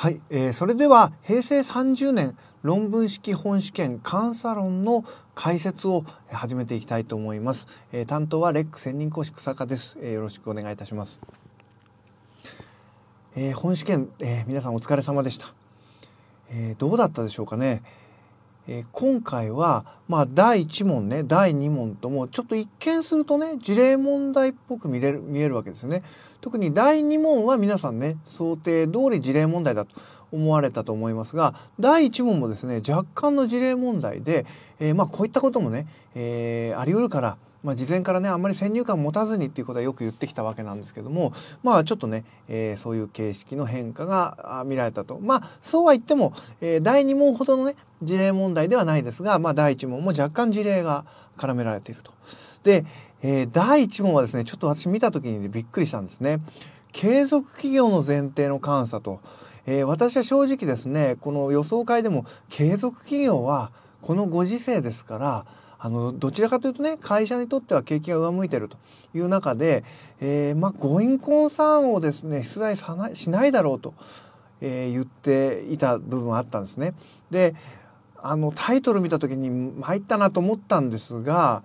はい、えー、それでは平成30年論文式本試験監査論の解説を始めていきたいと思います、えー、担当はレック専任講師草加です、えー、よろしくお願いいたします、えー、本試験、え皆さんお疲れ様でした、えどうだったでしょうかね、えー、今回は、まあ、第1問ね第2問ともちょっと一見するとね事例問題っぽく見れる見えるわけですよね。特に第2問は皆さんね想定通り事例問題だと思われたと思いますが第1問もですね若干の事例問題で、えー、まあこういったこともね、えー、ありうるからまあ、事前からねあんまり先入観持たずにっていうことはよく言ってきたわけなんですけどもまあちょっとね、えー、そういう形式の変化が見られたとまあそうは言っても、えー、第2問ほどのね事例問題ではないですが、まあ、第1問も若干事例が絡められていると。で、えー、第1問はですねちょっと私見た時に、ね、びっくりしたんですね。継続企業の前提の監査と、えー、私は正直ですねこの予想会でも継続企業はこのご時世ですからあのどちらかというとね会社にとっては景気が上向いてるという中で、えー、まあゴインコンサーンをですね出題さないしないだろうと、えー、言っていた部分はあったんですね。であのタイトル見た時に参ったなと思ったんですが、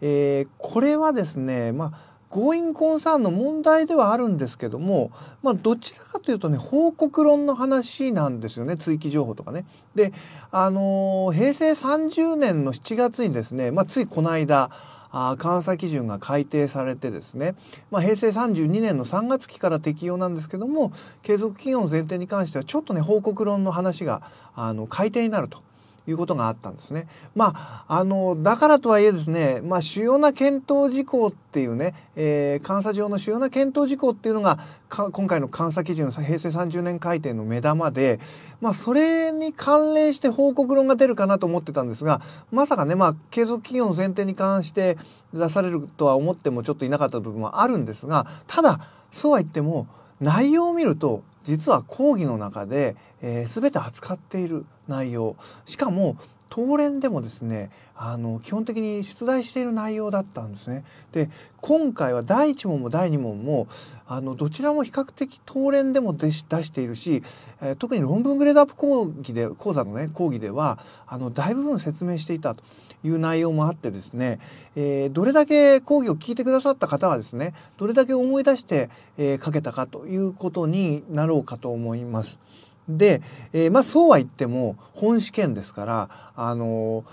えー、これはですねまあゴーインコンサーンの問題ではあるんですけども、まあ、どちらかというとね報告論の話なんですよね追記情報とかね。で、あのー、平成30年の7月にですね、まあ、ついこの間あ監査基準が改定されてですね、まあ、平成32年の3月期から適用なんですけども継続企業の前提に関してはちょっとね報告論の話があの改定になると。いうことがあったんですね。まあ、あの、だからとはいえですね、まあ、主要な検討事項っていうね、えー、監査上の主要な検討事項っていうのが、今回の監査基準、平成30年改定の目玉で、まあ、それに関連して報告論が出るかなと思ってたんですが、まさかね、まあ、継続企業の前提に関して出されるとは思ってもちょっといなかった部分はあるんですが、ただ、そうは言っても、内容を見ると、実は講義の中で、えー、全て扱っている内容しかも東連でもですねあの基本的に出題している内容だったんですね。で今回は第1問も第2問もあのどちらも比較的東連でも出しているし、えー、特に論文グレードアップ講義で講座のね講義ではあの大部分説明していたという内容もあってですね、えー、どれだけ講義を聞いてくださった方はですねどれだけ思い出して、えー、かけたかということになろうかと思います。で、えー、まあそうは言っても本試験ですからあの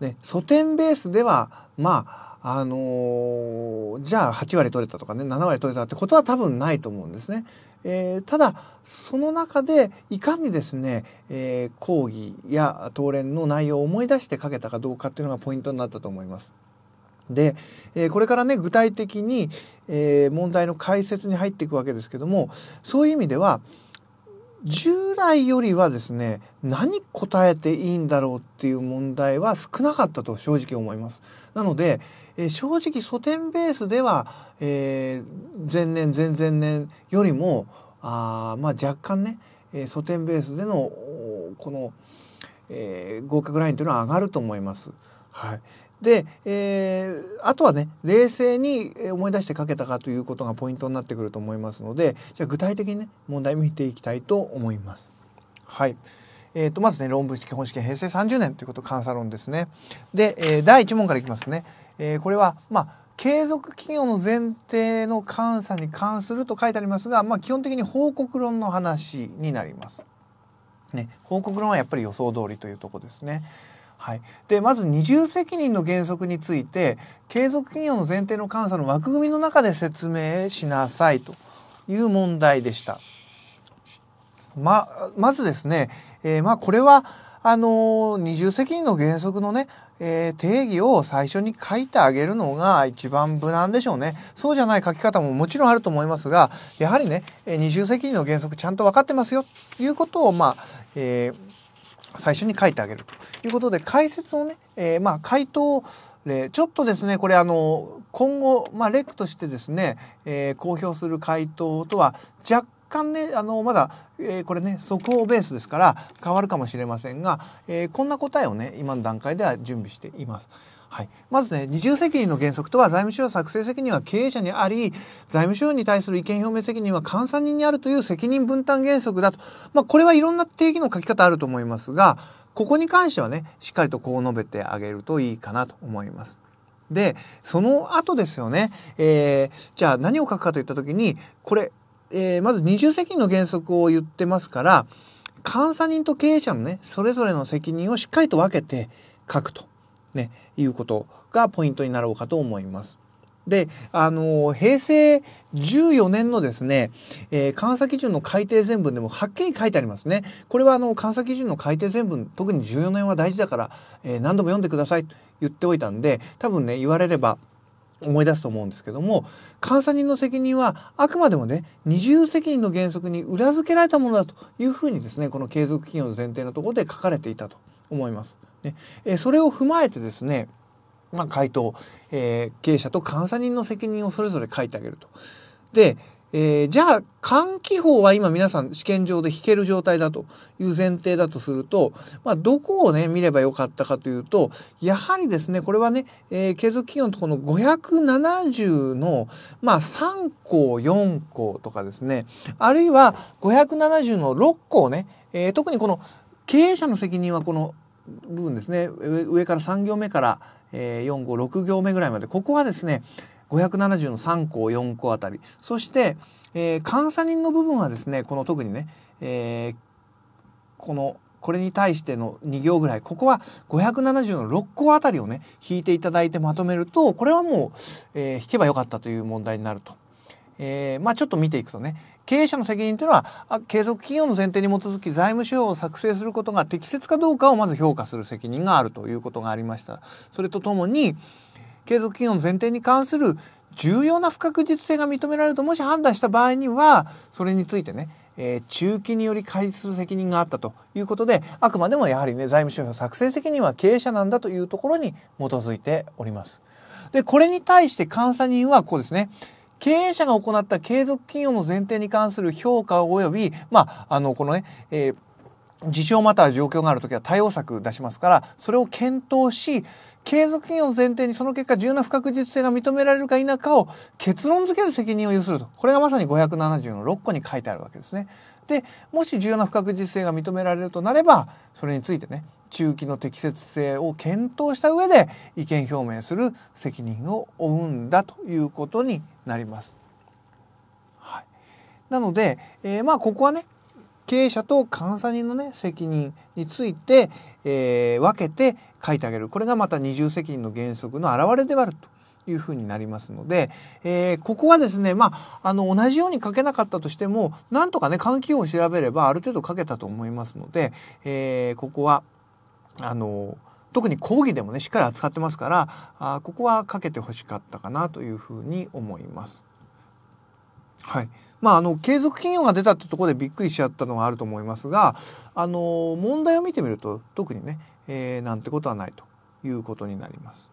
ー、ね素点ベースではまああのー、じゃあ8割取れたとかね7割取れたってことは多分ないと思うんですね。えー、ただその中でいかにですね、えー、講義や答練の内容を思い出して書けたかどうかっていうのがポイントになったと思います。で、えー、これからね具体的に、え問題の解説に入っていくわけですけどもそういう意味では従来よりはですね何答えていいんだろうっていう問題は少なかったと正直思います。なので、えー、正直素点ベースでは、えー、前年前々年よりもあまあ若干ね、えー、素点ベースでのこの、え合格ラインというのは上がると思います。はい、で、えー、あとはね冷静に思い出して書けたかということがポイントになってくると思いますのでじゃあ具体的にね問題見ていきたいと思います。はいえー、とまずね論文式本試験平成30年ということ監査論ですね。で、えー、第1問からいきますね。えー、これは、まあ継続企業の前提の監査に関すると書いてありますが、まあ、基本的に報告論の話になります。ね、報告論はやっぱり予想通りというとこですね。はい、でまず二重責任の原則について継続企業の前提の監査の枠組みの中で説明しなさいという問題でした。ままずですね、えー、まあ、これはあの二重責任の原則のね、えー、定義を最初に書いてあげるのが一番無難でしょうね。そうじゃない書き方ももちろんあると思いますが、やはりね、えー、二重責任の原則ちゃんと分かってますよということを、まあえー、最初に書いてあげると。いうことで解説をね、えー、まあ回答例ちょっとですねこれあの今後、まあ、レックとしてですね、えー、公表する回答とは若干ねあのまだ、えー、これね速報ベースですから変わるかもしれませんが、えー、こんな答えをね今の段階では準備しています。はい、まずね二重責任の原則とは財務省作成責任は経営者にあり財務省に対する意見表明責任は監査人にあるという責任分担原則だと、まあ、これはいろんな定義の書き方あると思いますがここに関してはねしっかりとこう述べてあげるといいかなと思います。でその後ですよね、えー、じゃあ何を書くかといった時にこれ、えー、まず二重責任の原則を言ってますから監査人と経営者のねそれぞれの責任をしっかりと分けて書くと、ね、いうことがポイントになろうかと思います。で、あの、平成14年のですね、えー、監査基準の改定全文でもはっきり書いてありますね。これはあの、監査基準の改定全文、特に14年は大事だから、えー、何度も読んでくださいと言っておいたんで、多分ね、言われれば、思い出すと思うんですけども監査人の責任はあくまでもね二重責任の原則に裏付けられたものだというふうにですねこの継続企業の前提のところで書かれていたと思います。ね、えそれを踏まえてですねまあ、回答、えー、経営者と監査人の責任をそれぞれ書いてあげると。で、えー、じゃあ換気法は今皆さん試験場で引ける状態だという前提だとすると、まあ、どこをね見ればよかったかというとやはりですねこれはね、えー、継続企業のとこの570の、まあ、3項4項とかですねあるいは570の6項ね、えー、特にこの経営者の責任はこの部分ですね上から3行目から、えー、456行目ぐらいまでここはですね570の3項4項あたりそして、えー、監査人の部分はですねこの特にね、えー、このこれに対しての2行ぐらいここは570の6項あたりをね引いていただいてまとめるとこれはもう、えー、引けばよかったという問題になると。えー、まあちょっと見ていくとね経営者の責任というのは継続企業の前提に基づき財務指標を作成することが適切かどうかをまず評価する責任があるということがありましたそれとともに継続企業の前提に関する重要な不確実性が認められるともし判断した場合にはそれについてね、えー、中期により開示する責任があったということであくまでもやはりね財務諸表作成責任は経営者なんだというところに基づいております。でこれに対して監査人はこうですね経営者が行った継続企業の前提に関する評価及び、まあ、あの、このね、えー事情または状況がある時は対応策出しますからそれを検討し継続企業の前提にその結果重要な不確実性が認められるか否かを結論付ける責任を有するとこれがまさに570の6個に書いてあるわけですね。でもし重要な不確実性が認められるとなればそれについてね中期の適切性を検討した上で意見表明する責任を負うんだということになります。はい、なので、えー、まあここはね経営者と監査人のね責任について、えー、分けて書いてあげるこれがまた二重責任の原則の表れであるというふうになりますので、えー、ここはですね、まあ、あの同じように書けなかったとしてもなんとかね換気を調べればある程度書けたと思いますので、えー、ここはあの特に講義でもねしっかり扱ってますからあここはかけてほしかったかなというふうに思います。はいまあ、あの継続企業が出たってとこでびっくりしちゃったのがあると思いますがあの問題を見てみると特にね、えー、なんてことはないということになります。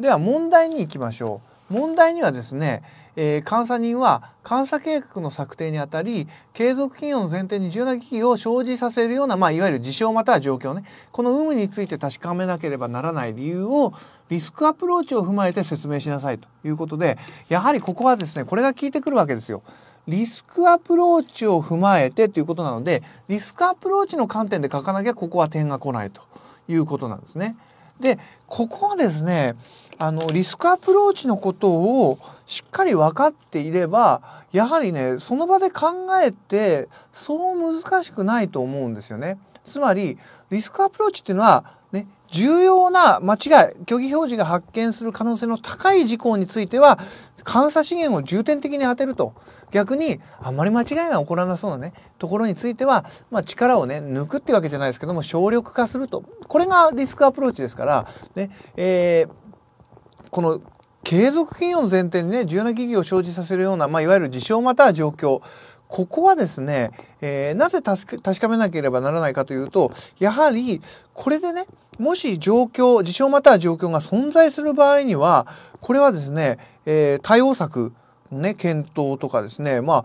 では問題に行きましょう。問題にはですね、えー、監査人は監査計画の策定にあたり継続企業の前提に重要な危機を生じさせるような、まあ、いわゆる事象または状況ねこの有無について確かめなければならない理由をリスクアプローチを踏まえて説明しなさいということでやはりここはですねこれが効いてくるわけですよ。リスクアプローチを踏まえてということなのでリスクアプローチの観点で書かなきゃここは点が来ないということなんですね。でここはですねあのリスクアプローチのことをしっかり分かっていればやはりねその場で考えてそう難しくないと思うんですよね。つまりリスクアプローチっていうのは、ね、重要な間違い虚偽表示が発見する可能性の高い事項については監査資源を重点的に当てると逆にあんまり間違いが起こらなそうなねところについては、まあ、力をね抜くってわけじゃないですけども省力化するとこれがリスクアプローチですからね、えー、この継続企業の前提にね重要な企業を生じさせるような、まあ、いわゆる事象または状況ここはですね、えー、なぜ確かめなければならないかというとやはりこれでねもし状況事象または状況が存在する場合にはこれはですね、えー、対応策ね、検討とかですね、まあ、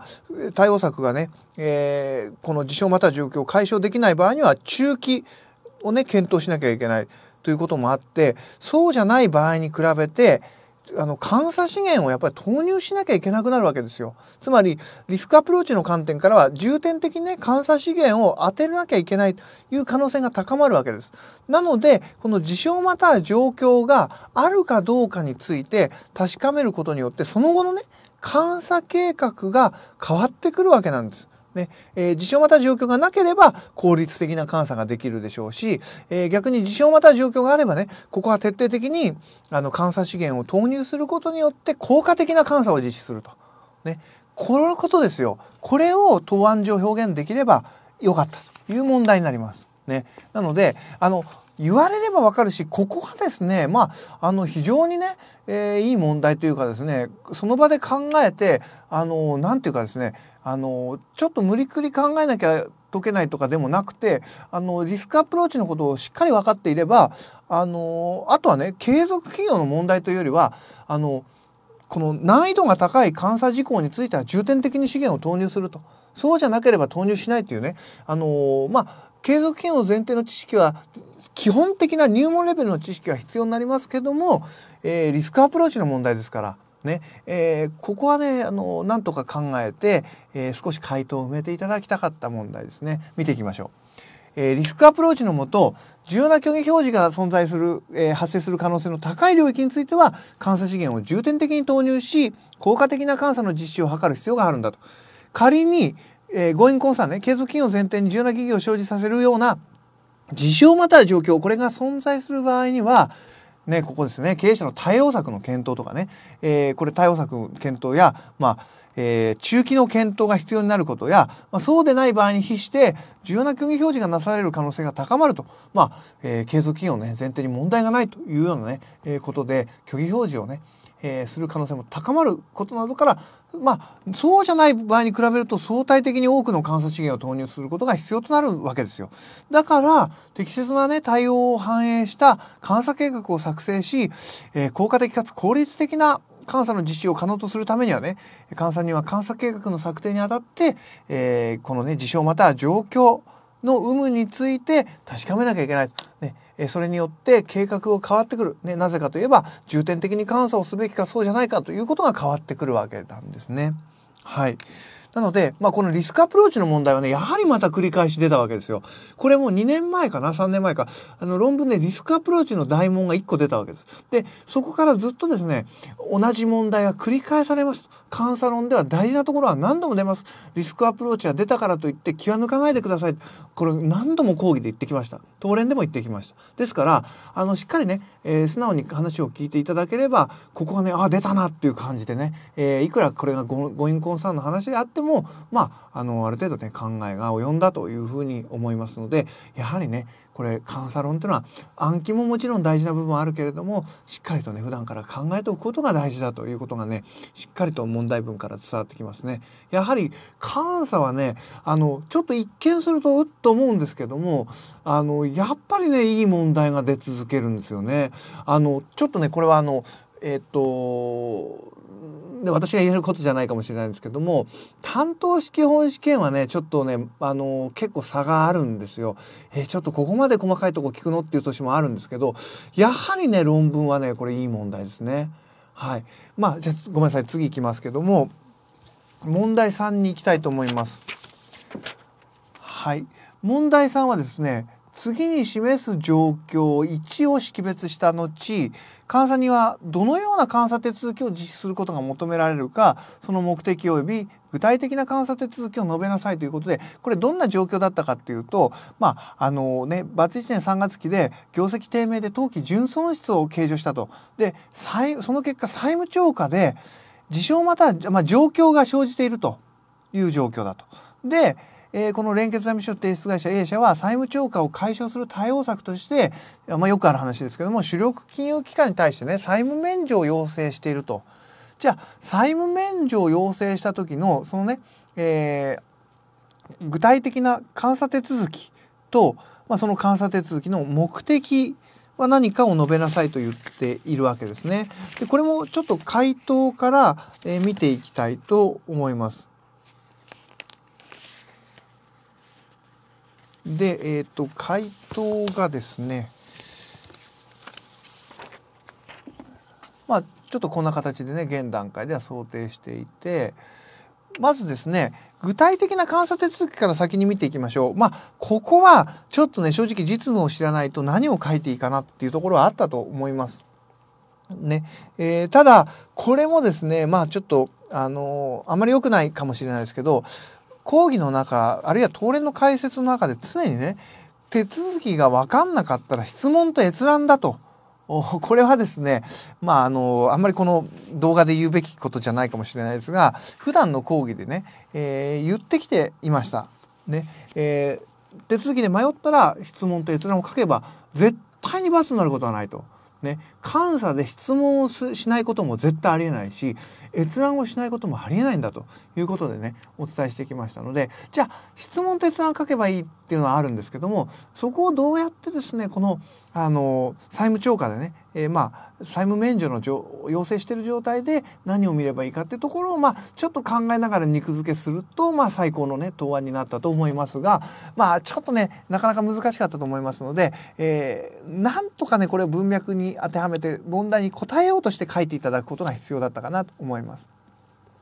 対応策がね、えー、この事象または状況を解消できない場合には中期をね、検討しなきゃいけないということもあって、そうじゃない場合に比べて、あの監査資源をやっぱり投入しなきゃいけなくなるわけですよ。つまりリスクアプローチの観点からは重点的にね監査資源を当てなきゃいけないという可能性が高まるわけです。なのでこの事象または状況があるかどうかについて確かめることによってその後のね監査計画が変わってくるわけなんです。ねえー、事象また状況がなければ効率的な監査ができるでしょうし、えー、逆に事象また状況があればねここは徹底的にあの監査資源を投入することによって効果的な監査を実施すると、ね、このことですよこれを答案上表現できればよかったという問題になります。ね、なのであの言われればわかるしここがですねまああの非常にね、えー、いい問題というかですねその場で考えてあの何て言うかですねあのちょっと無理くり考えなきゃ解けないとかでもなくてあのリスクアプローチのことをしっかり分かっていればあのあとはね継続企業の問題というよりはあのこの難易度が高い監査事項については重点的に資源を投入するとそうじゃなければ投入しないというねあのまあ継続企業の前提の知識は基本的な入門レベルの知識は必要になりますけども、えー、リスクアプローチの問題ですからねえー、ここはねあのなんとか考えて、えー、少し回答を埋めていただきたかった問題ですね見ていきましょう、えー、リスクアプローチのもと重要な虚偽表示が存在する、え発生する可能性の高い領域については監査資源を重点的に投入し効果的な監査の実施を図る必要があるんだと仮に、えー、ゴ飲インコンサーね継続金を前提に重要な企業を生じさせるような事象または状況これが存在する場合にはね、ここですね経営者の対応策の検討とかね、えー、これ対応策の検討や、まあえー、中期の検討が必要になることや、まあ、そうでない場合に比して重要な虚偽表示がなされる可能性が高まると、まあえー、継続企業の、ね、前提に問題がないというようなね、えー、ことで虚偽表示をねえー、する可能性も高まることなどから、まあ、そうじゃない場合に比べると相対的に多くの監査資源を投入することが必要となるわけですよ。だから適切な、ね、対応を反映した監査計画を作成し、えー、効果的かつ効率的な監査の実施を可能とするためにはね監査には監査計画の策定にあたって、えー、このね事象または状況の有無について確かめなきゃいけない。ねえそれによって計画を変わってくる、ね、なぜかといえば重点的に監査をすべきかそうじゃないかということが変わってくるわけなんですね。はいなので、まあ、このリスクアプローチの問題はね、やはりまた繰り返し出たわけですよ。これも2年前かな、3年前か、あの論文でリスクアプローチの大問が1個出たわけです。で、そこからずっとですね、同じ問題が繰り返されます。監査論では大事なところは何度も出ます。リスクアプローチが出たからといって気は抜かないでください。これ何度も講義で言ってきました。当連でも言ってきました。ですから、あの、しっかりね、えー、素直に話を聞いていただければ、ここがね、あ、出たなっていう感じでね、えー、いくらこれがごごンコさんの話であっても、まあ、あの、ある程度ね、考えが及んだというふうに思いますので、やはりね、これ監査論ロンというのは暗記ももちろん大事な部分はあるけれどもしっかりとね普段から考えておくことが大事だということがねしっかりと問題文から伝わってきますね。やはり監査はねあのちょっと一見するとうっと思うんですけどもあのやっぱりねいい問題が出続けるんですよね。あのちょっとねこれはあのえっ、とで私が言えることじゃないかもしれないんですけども担当式本試験はねちょっとねあの結構差があるんですよ。えー、ちょっとここまで細かいとこ聞くのっていう年もあるんですけどやはりね論文はねこれいい問題ですね。はい、まあじゃごめんなさい次行きますけども問題3に行きたいと思います。はい、問題3はですね次に示す状況を1を識別した後監査にはどのような監査手続きを実施することが求められるかその目的及び具体的な監査手続きを述べなさいということでこれどんな状況だったかっていうとまああのねバツ1年3月期で業績低迷で当期純損失を計上したと。でその結果債務超過で事象または、まあ、状況が生じているという状況だと。でえー、この連結財務書提出会社 A 社は債務超過を解消する対応策として、まあ、よくある話ですけども主力金融機関に対してね債務免除を要請していると。じゃあ債務免除を要請した時のそのね、えー、具体的な監査手続きと、まあ、その監査手続きの目的は何かを述べなさいと言っているわけですね。でこれもちょっと回答から、えー、見ていきたいと思います。で、えっ、ー、と、回答がですね、まあ、ちょっとこんな形でね、現段階では想定していて、まずですね、具体的な監査手続きから先に見ていきましょう。まあ、ここはちょっとね、正直実務を知らないと何を書いていいかなっていうところはあったと思います。ね。えー、ただ、これもですね、まあちょっと、あのー、あまり良くないかもしれないですけど、講義の中あるいは東連の解説の中で常にね手続きが分かんなかったら質問と閲覧だと。これはですね、まあ、あの、あんまりこの動画で言うべきことじゃないかもしれないですが、普段の講義でね、えー、言ってきていました。ね、えー、手続きで迷ったら質問と閲覧を書けば、絶対に罰になることはないと。ね、監査で質問をしないことも絶対ありえないし閲覧をしないこともありえないんだということでねお伝えしてきましたのでじゃあ質問と閲覧書けばいいっていうのはあるんですけどもそこをどうやってですねこのあの債務超過でね、えー、まあ債務免除の要請してる状態で何を見ればいいかっていうところを、まあ、ちょっと考えながら肉付けすると、まあ、最高のね答案になったと思いますが、まあ、ちょっとねなかなか難しかったと思いますので、えー、なんとかねこれを文脈に当てはめめて問題に答えようとして書いていただくことが必要だったかなと思います。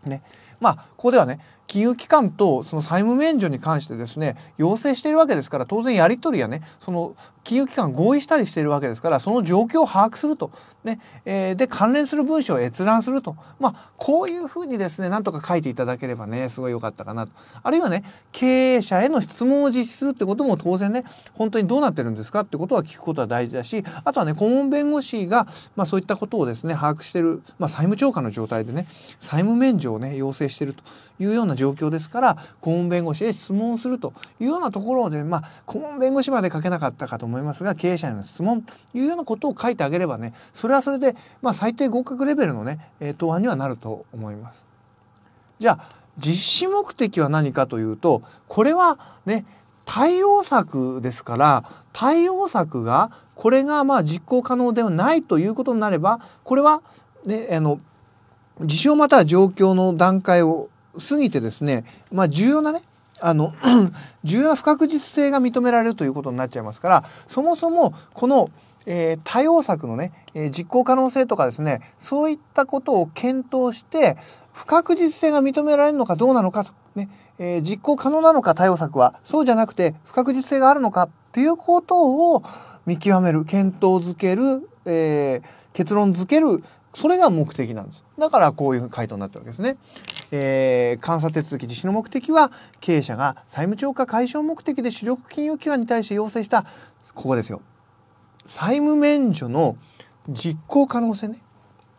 ね、まあここではね金融機関とその債務免除に関してですね要請しているわけですから当然やり取りやねその金融機関合意したりしているわけですからその状況を把握すると、ねえー、で関連する文書を閲覧すると、まあ、こういうふうにですねなんとか書いていただければねすごい良かったかなとあるいはね経営者への質問を実施するってことも当然ね本当にどうなってるんですかってことは聞くことは大事だしあとはね顧問弁護士が、まあ、そういったことをですね把握してる、まあ、債務超過の状態でね債務免除をね要請してるというような状況状況ですから顧問弁護士へ質問するというようなところで、まあ、顧問弁護士まで書けなかったかと思いますが経営者への質問というようなことを書いてあげればねそれはそれで、まあ、最低合格レベルのね、え答案にはなると思います。じゃあ実施目的は何かというとこれはね対応策ですから対応策がこれがまあ実行可能ではないということになればこれは、ね、あの事象または状況の段階を過ぎてですね、まあ、重要なねあの 重要な不確実性が認められるということになっちゃいますからそもそもこの、えー、対応策のね、えー、実行可能性とかですねそういったことを検討して不確実性が認められるのかどうなのかと、ねえー、実行可能なのか対応策はそうじゃなくて不確実性があるのかっていうことを見極める検討づける、え結論づけるそれが目的なんですだからこういう回答になってるわけですね。えー、監査手続き実施の目的は経営者が債務超過解消目的で主力金融機関に対して要請したここですよ債務免除の実行可能性ね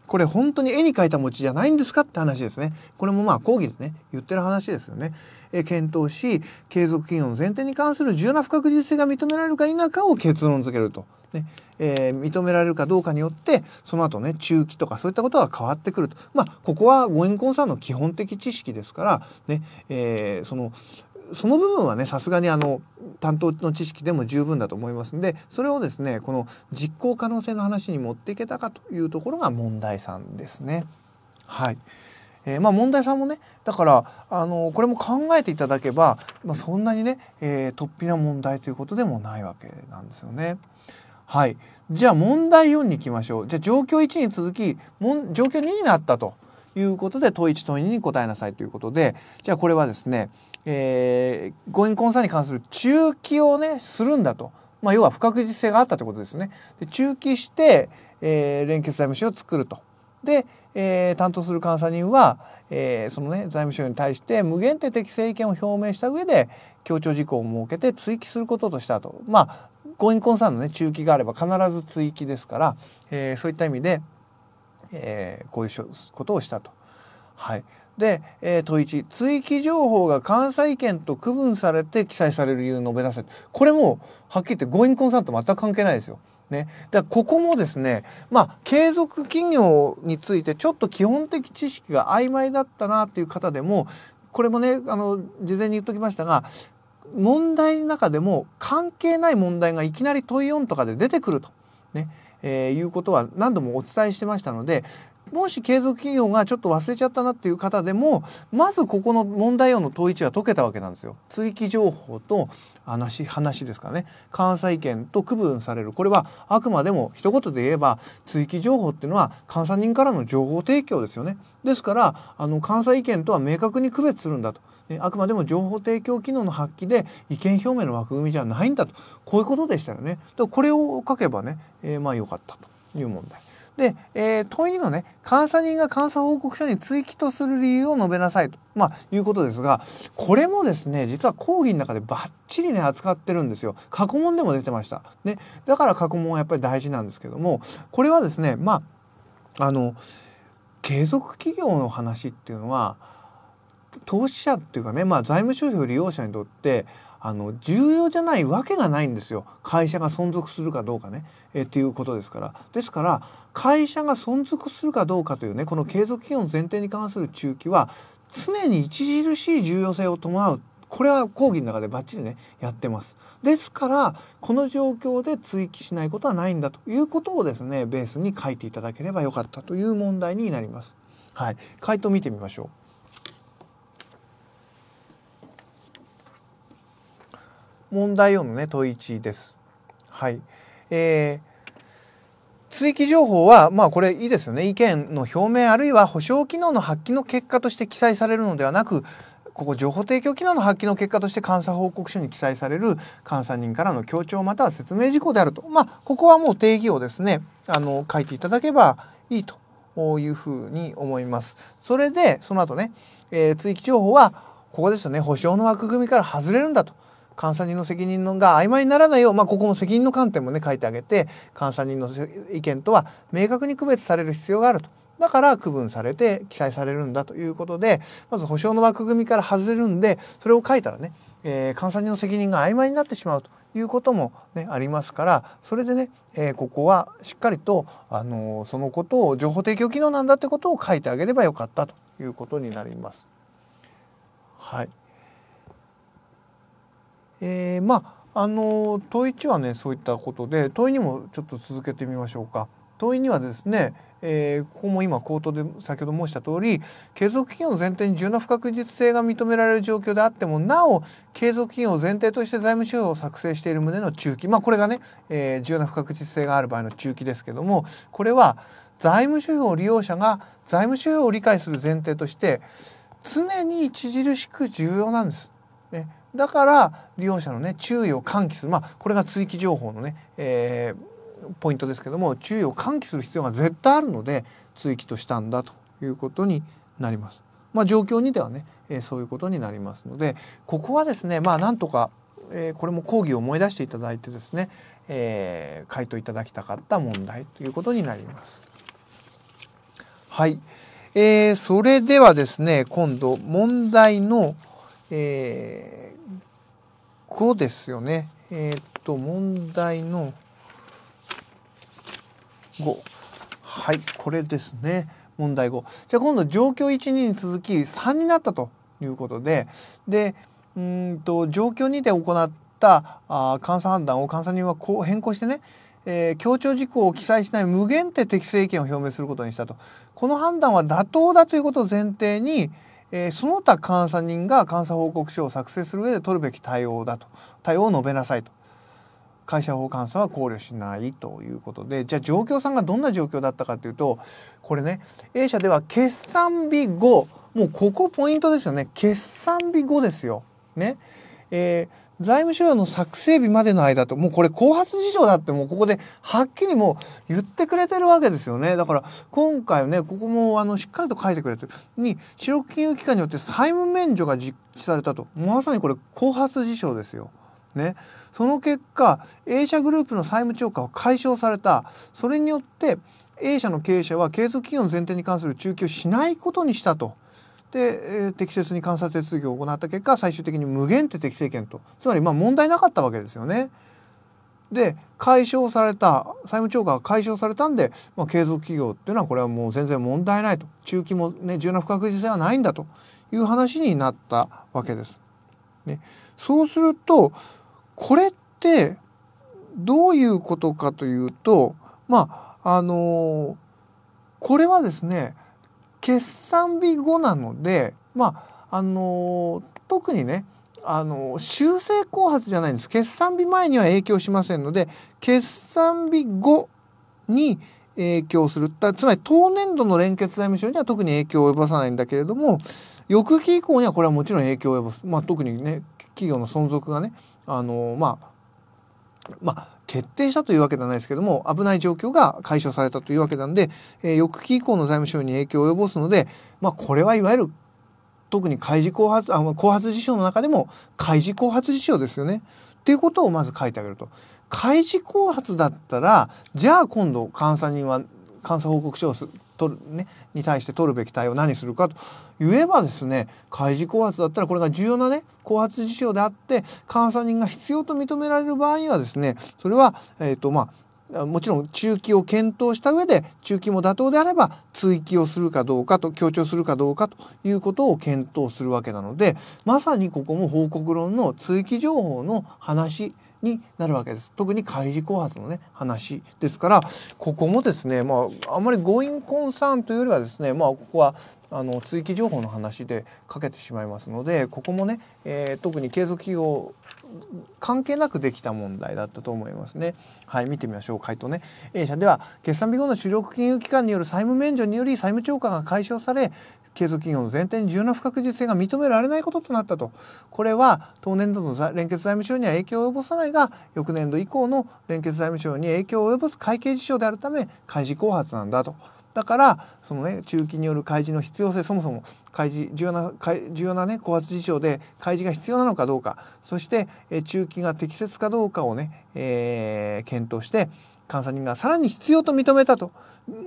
これ本当に絵に描いた餅じゃないんですかって話ですねこれもまあ講義でね言ってる話ですよねえ検討し継続金融の前提に関する重要な不確実性が認められるか否かを結論付けると、ねえー、認められるかどうかによってその後ね中期とかそういったことが変わってくるとまあここはご縁婚さんの基本的知識ですからね、えー、そのその部分はねさすがにあの担当の知識でも十分だと思いますんでそれをですねこの実行可能性の話に持っていけたかというところが問題さんですね。はいえー、まあ問題さんもねだからあのこれも考えていただけば、まあ、そんなにね、えー、突飛な問題ということでもないわけなんですよね。はい、じゃあ問題4にいきましょうじゃあ状況1に続きも状況2になったということで問1問2に答えなさいということでじゃあこれはですね、えー、誤飲コンサに関する中期をねするんだと、まあ、要は不確実性があったということですね。で中期して、えー、連結財務省を作ると。で、えー、担当する監査人は、えー、そのね財務省に対して無限定的政権を表明した上で強調事項を設けて追記することとしたとまあゴーインコンサートのね中期があれば必ず追記ですから、えー、そういった意味で、えー、こういうことをしたと。はい、で、えー、問1追記情報が関西圏と区分されて記載される理由を述べなさいこれもはっきり言って強ンコンサート全く関係ないですよ。ね、だからここもですねまあ継続企業についてちょっと基本的知識が曖昧だったなっていう方でもこれもねあの事前に言っときましたが問題の中でも関係ない問題がいきなり問い4とかで出てくると、ねえー、いうことは何度もお伝えしてましたのでもし継続企業がちょっと忘れちゃったなっていう方でもまずここの問題4の問一1は解けたわけなんですよ。追記情報と話話ですかね関西圏と区分されるこれはあくまでも一言で言えば追記情報っていうのは監査人からの情報提供ですよね。ですからあの監査意見とは明確に区別するんだと。あくまでも情報提供機能の発揮で意見表明の枠組みじゃないんだとこういうことでしたよね。だこれを書けばね、えー、まあ良かったという問題。で、えー、問い2のね監査人が監査報告書に追記とする理由を述べなさいと、まあ、いうことですがこれもですね実は講義の中でバッチリね扱ってるんですよ過去問でも出てました、ね、だから過去問はやっぱり大事なんですけどもこれはですねまああの継続企業の話っていうのは投資者っていうかね、まあ、財務諸表利用者にとってあの重要じゃないわけがないんですよ会社が存続するかどうかねえっていうことですからですから会社が存続するかどうかというねこの継続基本前提に関する中期は常に著しい重要性を伴うこれは講義の中でバッチリねやってますですからこの状況で追記しないことはないんだということをですねベースに書いていただければよかったという問題になりますはい回答見てみましょう問題4のね問い1です。はい。えー追記情報は、まあこれいいですよね。意見の表明あるいは保証機能の発揮の結果として記載されるのではなく、ここ情報提供機能の発揮の結果として監査報告書に記載される監査人からの協調または説明事項であると。まあここはもう定義をですね、あの書いていただけばいいというふうに思います。それで、その後ね、えー、追記情報は、ここですよね、保証の枠組みから外れるんだと。監査人の責任のが曖昧にならないよう、まあ、ここも責任の観点もね書いてあげて監査人の意見とは明確に区別される必要があると。だから区分されて記載されるんだということでまず保証の枠組みから外れるんでそれを書いたらね、えー、監査人の責任が曖昧になってしまうということも、ね、ありますからそれでね、えー、ここはしっかりと、あのー、そのことを情報提供機能なんだってことを書いてあげればよかったということになります。はいえー、まああの問1はねそういったことで問いにもちょっと続けてみましょうか。問いにはですね、えー、ここも今口頭で先ほど申した通り継続企業を前提に重要な不確実性が認められる状況であってもなお継続企業を前提として財務収支を作成している旨の中期まあこれがね、えー、重要な不確実性がある場合の中期ですけどもこれは財務収を利用者が財務収支を理解する前提として常に著しく重要なんです。ね、だから利用者のね注意を喚起するまあこれが追記情報のね、えー、ポイントですけども注意を喚起する必要が絶対あるので追記としたんだということになります。まあ、状況にではね、えー、そういうことになりますのでここはですねまあなんとか、えー、これも講義を思い出していただいてですね、えー、回答いただきたかった問題ということになります。はい、えー、それではですね今度問題の、えー、5ですよね。えー、っと、問題の5。はい、これですね。問題5。じゃあ今度状況1、2に続き3になったということで、で、うんと、状況2で行ったあ監査判断を監査人はこう変更してね、えー、強調事項を記載しない無限って適正意見を表明することにしたと。この判断は妥当だということを前提に、えー、その他監査人が監査報告書を作成する上で取るべき対応だと対応を述べなさいと会社法監査は考慮しないということでじゃあ状況さんがどんな状況だったかというとこれね A 社では決算日後もうここポイントですよね決算日後ですよ。ね、えー、財務諸表の作成日までの間と、もうこれ後発事情だってもうここではっきりもう言ってくれてるわけですよね。だから今回ね、ここもあのしっかりと書いてくれてる。に、主力金融機関によって債務免除が実施されたと。まさにこれ後発事象ですよ。ね。その結果、A 社グループの債務超過を解消された。それによって A 社の経営者は継続企業の前提に関する中継をしないことにしたと。で、え適切に監査手続きを行った結果最終的に無限って適正権とつまりまあ問題なかったわけですよね。で解消された債務超過が解消されたんで、まあ、継続企業っていうのはこれはもう全然問題ないと中期もね重要な不確実性はないんだという話になったわけです。ね、そうするとこれってどういうことかというとまああのー、これはですね決算日後なのでまああのー、特にねあの修正後発じゃないんです決算日前には影響しませんので決算日後に影響するつまり当年度の連結財務省には特に影響を及ぼさないんだけれども翌期以降にはこれはもちろん影響を及ぼす、まあ、特にね企業の存続がねあのまあまあ、決定したというわけではないですけども危ない状況が解消されたというわけなんで、えー、翌期以降の財務省に影響を及ぼすので、まあ、これはいわゆる特に開示後発あ後発事象の中でも開示後発事象ですよねっていうことをまず書いてあげると。開示後発だったらじゃあ今度監査人は監査報告書を取るねに対して取るべき対応を何するかと言えばですね開示高発だったらこれが重要なね高発事象であって監査人が必要と認められる場合にはですねそれは、えっ、ー、とまあ、もちろん中期を検討した上で中期も妥当であれば追記をするかどうかと強調するかどうかということを検討するわけなのでまさにここも報告論の追記情報の話になるわけです特に開示後発のね話ですからここもですねまああまり強引コンサーンというよりはですねまあここはあの追記情報の話でかけてしまいますのでここもね、えー、特に継続企業関係なくできた問題だったと思いますね。はい、見てみましょう。回答ね。A 社では決算日後の主力金融機関による債務免除により債務超過が解消され、継続企業の前提に重要な不確実性が認められないこととなったとこれは当年度の連結財務省には影響を及ぼさないが翌年度以降の連結財務省に影響を及ぼす会計事象であるため開示後発なんだと。だからそのね中期による開示の必要性そもそも開示重要な重要なね後発事象で開示が必要なのかどうかそして中期が適切かどうかをね、えー、検討して監査人がさらに必要と認めたと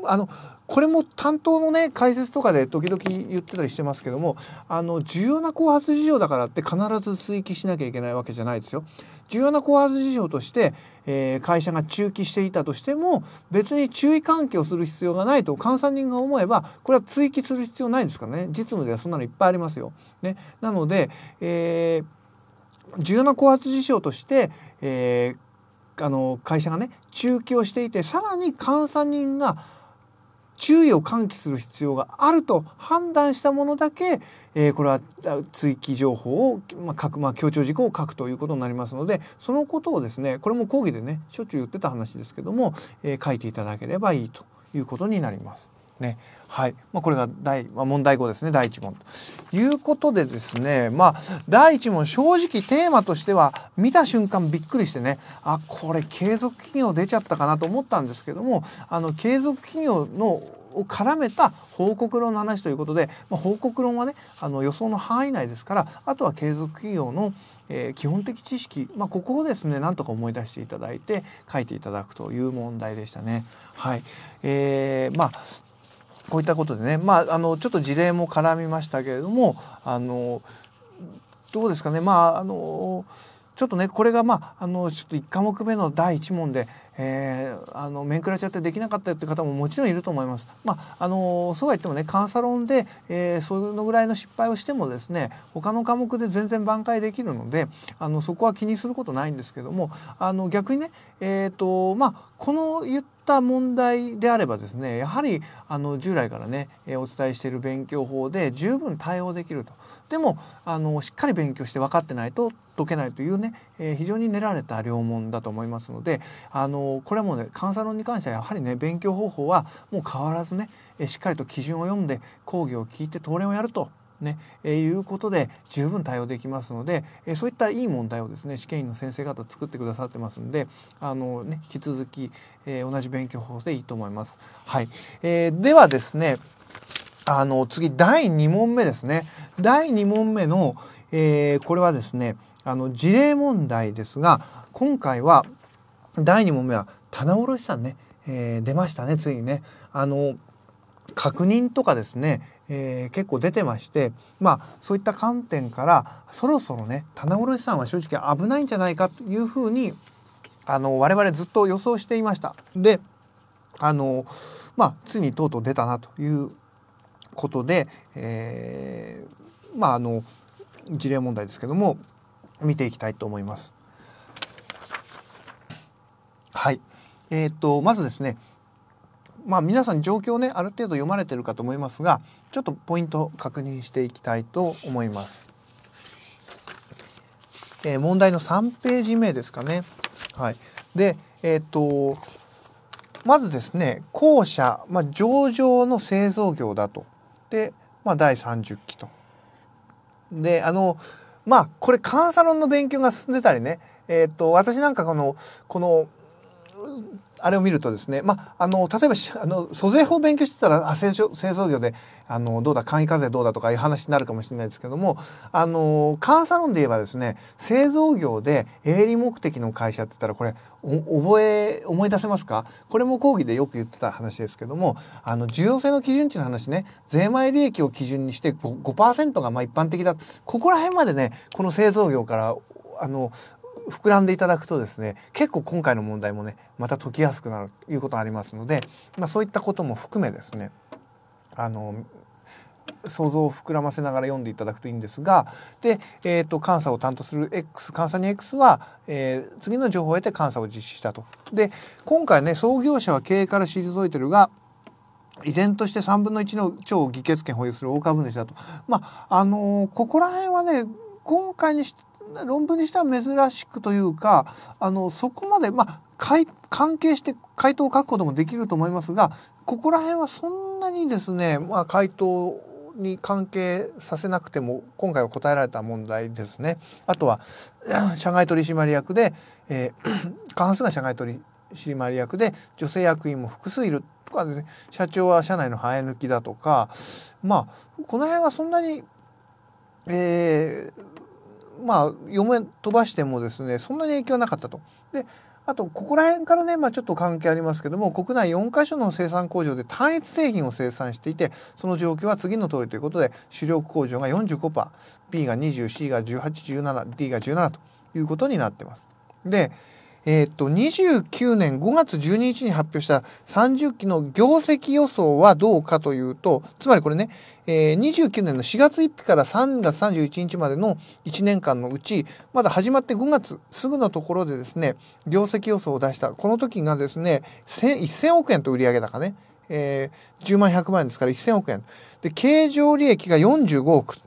あのこれも担当のね解説とかで時々言ってたりしてますけどもあの重要な後発事情だからって必ず追記しなきゃいけないわけじゃないですよ。重要な後発事情として、えー、会社が中期していたとしても別に注意喚起をする必要がないと監査人が思えばこれは追記する必要ないですからね実務ではそんなのいっぱいありますよ。ね、なので、えー重要な後発事象として、えー、あの会社がね中期をしていてさらに監査人が注意を喚起する必要があると判断したものだけ、えー、これは追記情報を、まあ、書く、まあ、強調事項を書くということになりますのでそのことをですねこれも講義でねしょっちゅう言ってた話ですけども、えー、書いていただければいいということになります。ね、はいまあ、これが第、まあ、問題5ですね第1問ということでですねまあ第1問正直テーマとしては見た瞬間びっくりしてねあこれ継続企業出ちゃったかなと思ったんですけどもあの継続企業のを絡めた報告論の話ということで、まあ、報告論はねあの予想の範囲内ですからあとは継続企業の、えー、基本的知識、まあ、ここをですねなんとか思い出していただいて書いていただくという問題でしたね。はいえーまあ、こういったことでね、まあ、あのちょっと事例も絡みましたけれどもあのどうですかねまああのちょっとねこれがまああのちょっと1科目目の第1問でえー、あの面食らっちゃってできなかったよって方ももちろんいると思います。まあ、あのそうは言ってもね監査論で、えー、そのぐらいの失敗をしてもですね他の科目で全然挽回できるのであのそこは気にすることないんですけどもあの逆にね、えーとまあ、この言った問題であればですねやはりあの従来からね、えー、お伝えしている勉強法で十分対応できると。でもあのしっかり勉強して分かってないと解けないというね、えー、非常に練られた良問だと思いますので、あのこれはもうね監査論に関してはやはりね勉強方法はもう変わらずね、えしっかりと基準を読んで講義を聞いて答練をやるとね、えー、いうことで十分対応できますので、えー、そういったいい問題をですね試験員の先生方作ってくださってますんであの、ね、引き続き、えー、同じ勉強法でいいと思います。はいえー、ではですねあの次第2問目ですね。第2問目の、えー、これはですねあの事例問題ですが今回は第2問目は棚卸さんね、えー、出ましたねついにね。あの確認とかですね、えー、結構出てましてまあそういった観点からそろそろね棚卸さんは正直危ないんじゃないかというふうにあの我々ずっと予想していました。であのまあついにとうとう出たなということで、えー、まああの事例問題ですけども見ていきたいと思います。はい、えーと、とまずですねまあ、皆さん状況ねある程度読まれてるかと思いますがちょっとポイント確認していきたいと思います。えー、問題の3ページ目ですかね。はい、で、えーと、とまずですね後者、まあ、上場の製造業だと。で、まあ、第30期と。であのまあこれカンサロンの勉強が進んでたりねえっ、ー、と私なんかこのこのあれを見るとですね、まあ、あの例えばあの租税法を勉強してたらあ製造製造業であのどうだ簡易課税どうだとかいう話になるかもしれないですけどもあのサロ論で言えばですね製造業で営利目的の会社って言ったらこれ覚え思い出せますかこれも講義でよく言ってた話ですけどもあの重要性の基準値の話ね税前利益を基準にして 5%, 5がまあ一般的だここら辺までねこの製造業からあの膨らんでいただくとですね結構今回の問題もねまた解きやすくなるということがありますので、まあ、そういったことも含めですねあの想像を膨らませながら読んでいただくといいんですがで、えーと、監査を担当する X 監査 2X は、えー、次の情報を得て監査を実施したと。で今回ね創業者は経営から退いてるが依然として3分の1の超議決権保有する大株主だと。まああのー、ここら辺はね今回にし論文にしては珍しくというか、あの、そこまで、まあ、関係して回答を書くこともできると思いますが、ここら辺はそんなにですね、まあ、回答に関係させなくても今回は答えられた問題ですね。あとは 社外取締役で、えー、過半数が社外取締役で女性役員も複数いるとか、ね、社長は社内の生え抜きだとかまあこの辺はそんなに、えー、まあ読め飛ばしてもですねそんなに影響なかったと。であとここら辺からね、まあ、ちょっと関係ありますけども国内4カ所の生産工場で単一製品を生産していてその状況は次の通りということで主力工場が 45%B が 20C が 1817D が17ということになってます。でえっ、ー、と、29年5月12日に発表した30期の業績予想はどうかというと、つまりこれね、えー、29年の4月1日から3月31日までの1年間のうち、まだ始まって5月すぐのところでですね、業績予想を出した、この時がですね、1000億円と売上高ね、えー、10万100万円ですから1000億円。で、経常利益が45億。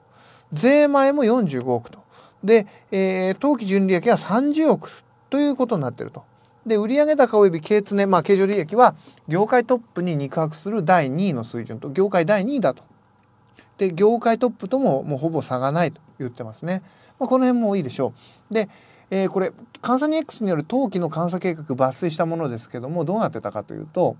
税前も45億と。で、えー、当期純利益が30億ということになってると。で売上高及び経常、ね、まあ、経常利益は業界トップに肉薄する第2位の水準と業界第2位だと。で業界トップとももうほぼ差がないと言ってますね。まあ、この辺もいいでしょう。で、えー、これ監査に x による当期の監査計画抜粋したものですけどもどうなってたかというと、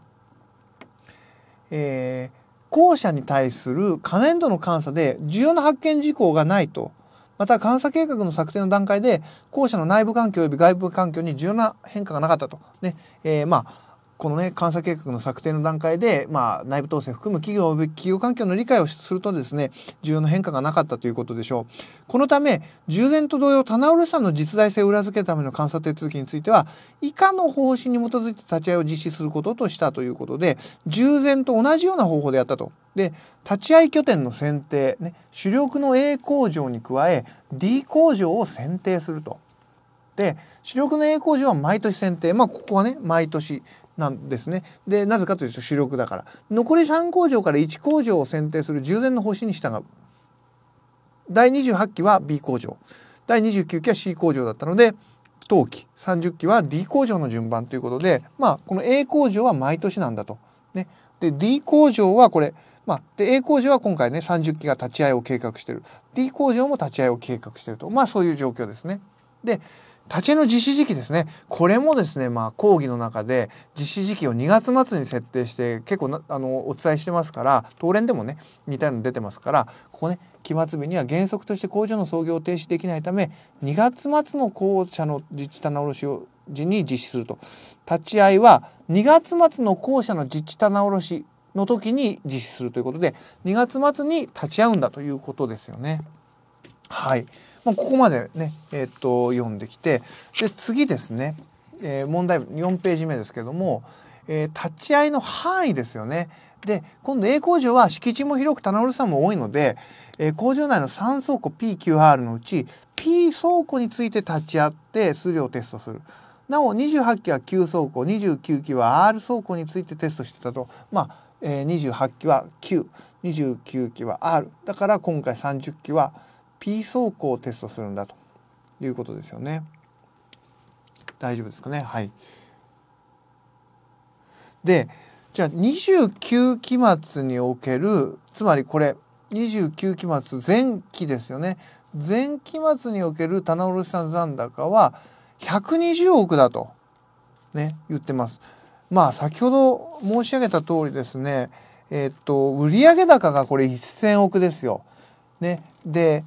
えー、後者に対する可燃度の監査で重要な発見事項がないとまた監査計画の策定の段階で校舎の内部環境及び外部環境に重要な変化がなかったと。ねえー、まあこのね監査計画の策定の段階で、まあ、内部統制含む企業企業環境の理解をするとですね重要な変化がなかったということでしょうこのため従前と同様棚卸さんの実在性を裏付けるための監査手続きについては以下の方針に基づいて立ち会いを実施することとしたということで従前と同じような方法でやったと。で立ち会い拠点の選定、ね、主力の A 工場に加え D 工場を選定すると。で主力の A 工場は毎年選定まあここはね毎年なんですね。でなぜかというと主力だから残り3工場から1工場を選定する従前の方針に従う第28期は B 工場第29期は C 工場だったので当期30期は D 工場の順番ということでまあこの A 工場は毎年なんだと。ね、で D 工場はこれまあ、で A 工場は今回ね30機が立ち会いを計画してる D 工場も立ち会いを計画してるとまあそういう状況ですね。で立ち絵の実施時期ですねこれもですねまあ講義の中で実施時期を2月末に設定して結構あのお伝えしてますから当連でもね似たようなの出てますからここね期末日には原則として工場の操業を停止できないため2月末の校舎の自治棚卸を時に実施すると立ち会いは2月末の校舎の自治棚卸の時に実施するということで2月末に立ち会うんだということですよね。はいまあ、ここまでね、えー、っと読んできてで次ですね、えー、問題4ページ目ですけども、えー、立ち合いの範囲ですよね。で今度 A 工場は敷地も広く棚卸さんも多いので、えー、工場内の3倉庫 PQR のうち P 倉庫について立ち会って数量をテストする。なお28機は Q 倉庫29機は R 倉庫についてテストしてたとまあ、えー、28機は929機は R だから今回30機は P 走行をテストするんだということですよね。大丈夫ですかねはい。でじゃあ29期末におけるつまりこれ29期末前期ですよね前期末における棚卸産残高は120億だとね言ってます。まあ先ほど申し上げた通りですねえっと売上高がこれ1000億ですよ。ねで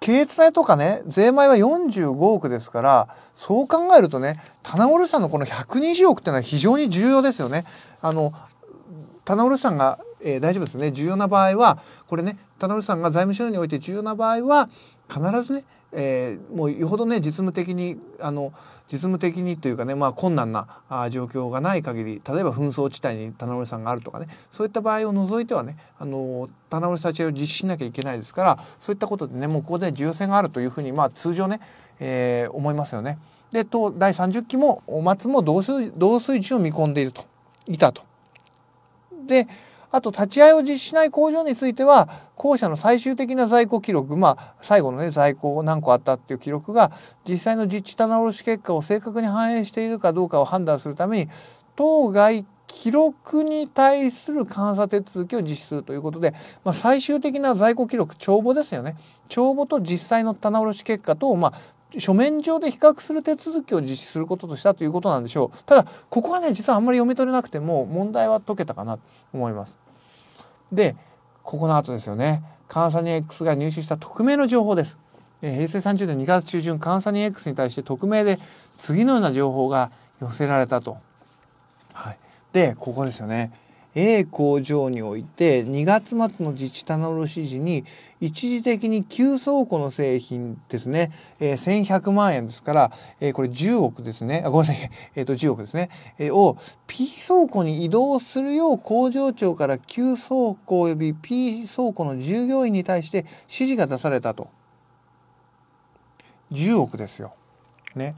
経営体とかね税前は45億ですからそう考えるとね棚卸さんのこの120億っていうのは非常に重要ですよね。あの棚卸さんが、えー、大丈夫ですね重要な場合はこれね棚卸さんが財務省において重要な場合は必ずねえー、もうよほどね実務的にあの実務的にというかね、まあ、困難なあ状況がない限り例えば紛争地帯に棚卸さんがあるとかねそういった場合を除いてはねあの棚卸立ち会いを実施しなきゃいけないですからそういったことでねもうここで重要性があるというふうに、まあ、通常ね、えー、思いますよね。で当第30期もお松も同水同水準を見込んでいるといたと。であと立ち会いを実施しない工場については後者の最終的な在庫記録まあ最後のね在庫を何個あったっていう記録が実際の実地棚卸結果を正確に反映しているかどうかを判断するために当該記録に対する監査手続きを実施するということで、まあ、最終的な在庫記録帳簿ですよね帳簿と実際の棚卸結果と、まあ、書面上で比較する手続きを実施することとしたということなんでしょうただここはね実はあんまり読み取れなくても問題は解けたかなと思います。でここの後ですよねカンサニ X が入手した匿名の情報です。平成30年2月中旬カンサニ X に対して匿名で次のような情報が寄せられたと。はい、でここですよね。A 工場において2月末の自治体の卸時に一時的に急倉庫の製品ですね、えー、1100万円ですから、えー、これ10億ですね、あごめんなさい、えっ、と10億ですね、えー、を P 倉庫に移動するよう工場長から急倉庫及び P 倉庫の従業員に対して指示が出されたと。10億ですよ。ね。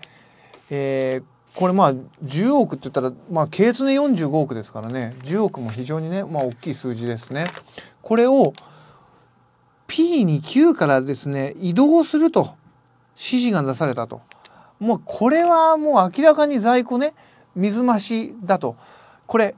えー、これまあ10億って言ったら、まあ、経営で45億ですからね10億も非常にね、まあ、大きい数字ですね。これを P2 q からですね移動すると指示が出されたともうこれはもう明らかに在庫ね水増しだとこれ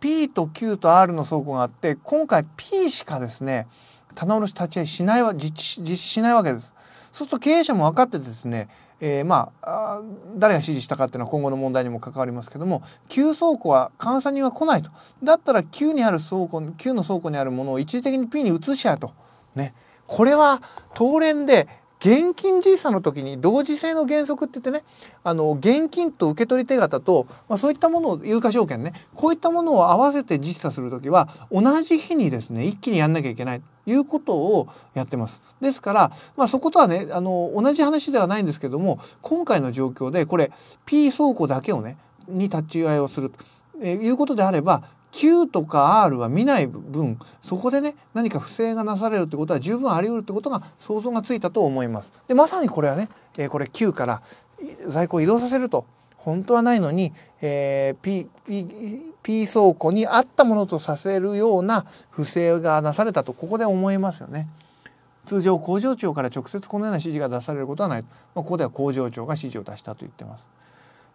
P と Q と R の倉庫があって今回 P しかですね棚卸立ち合いしないわ実施しないわけです。そうすると経営者も分かってですね、えー、まあ誰が指示したかっていうのは今後の問題にも関わりますけども旧倉庫は監査人は来ないとだったら Q にある倉庫 Q の倉庫にあるものを一時的に P に移しちゃうとね、これは当連で現金実査の時に同時性の原則って言ってねあの現金と受け取り手形と、まあ、そういったものを有価証券ねこういったものを合わせて実査する時は同じ日にですね一気にやんなきゃいけないということをやってます。ですから、まあ、そことはねあの同じ話ではないんですけども今回の状況でこれ P 倉庫だけをねに立ち会いをするということであれば Q とか R は見ない分そこでね何か不正がなされるってことは十分あり得るってことが想像がついたと思います。でまさにこれはね、えー、これ Q から在庫を移動させると本当はないのに、えー、P, P, P 倉庫にあったものとさせるような不正がなされたとここで思いますよね。通常工場長から直接このような指示が出されることはない、まあ、ここでは工場長が指示を出したと言ってます。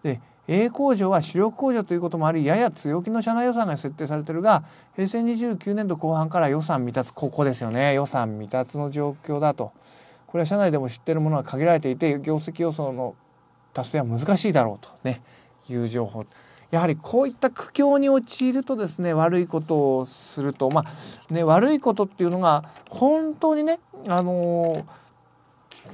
で A 工場は主力工場ということもありやや強気の社内予算が設定されているが平成29年度後半から予算未達ここですよね予算未達の状況だとこれは社内でも知っているものは限られていて業績予想の達成は難しいだろうと、ね、いう情報やはりこういった苦境に陥るとですね悪いことをするとまあね悪いことっていうのが本当にねあのー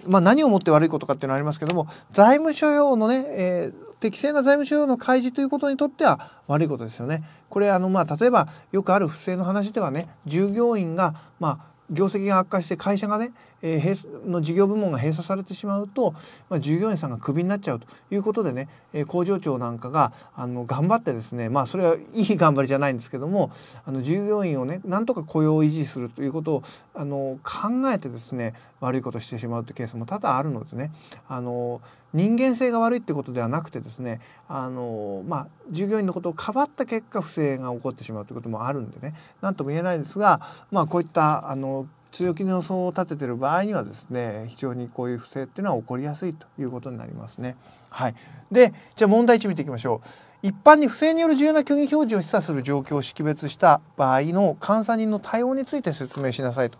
まあ、何をもって悪いことかっていうのはありますけども財務諸用のね、えー、適正な財務収入の開示ということにとっては悪いことですよね。これあのまあ例えばよくある不正の話ではね従業員がまあ業績が悪化して会社がねえー、の事業部門が閉鎖されてしまうと、まあ、従業員さんがクビになっちゃうということでね、えー、工場長なんかがあの頑張ってですねまあそれはいい頑張りじゃないんですけどもあの従業員をねなんとか雇用を維持するということをあの考えてですね悪いことをしてしまうというケースも多々あるのでねあの人間性が悪いってことではなくてですねあの、まあ、従業員のことをかばった結果不正が起こってしまうということもあるんでね何とも言えないですが、まあ、こういったあの強気の予想を立ててる場合にはですね非常にこういう不正っていうのは起こりやすいということになりますね。はい、でじゃあ問題1見ていきましょう。一般に不正による重要な虚偽表示を示唆する状況を識別した場合の監査人の対応について説明しなさいと。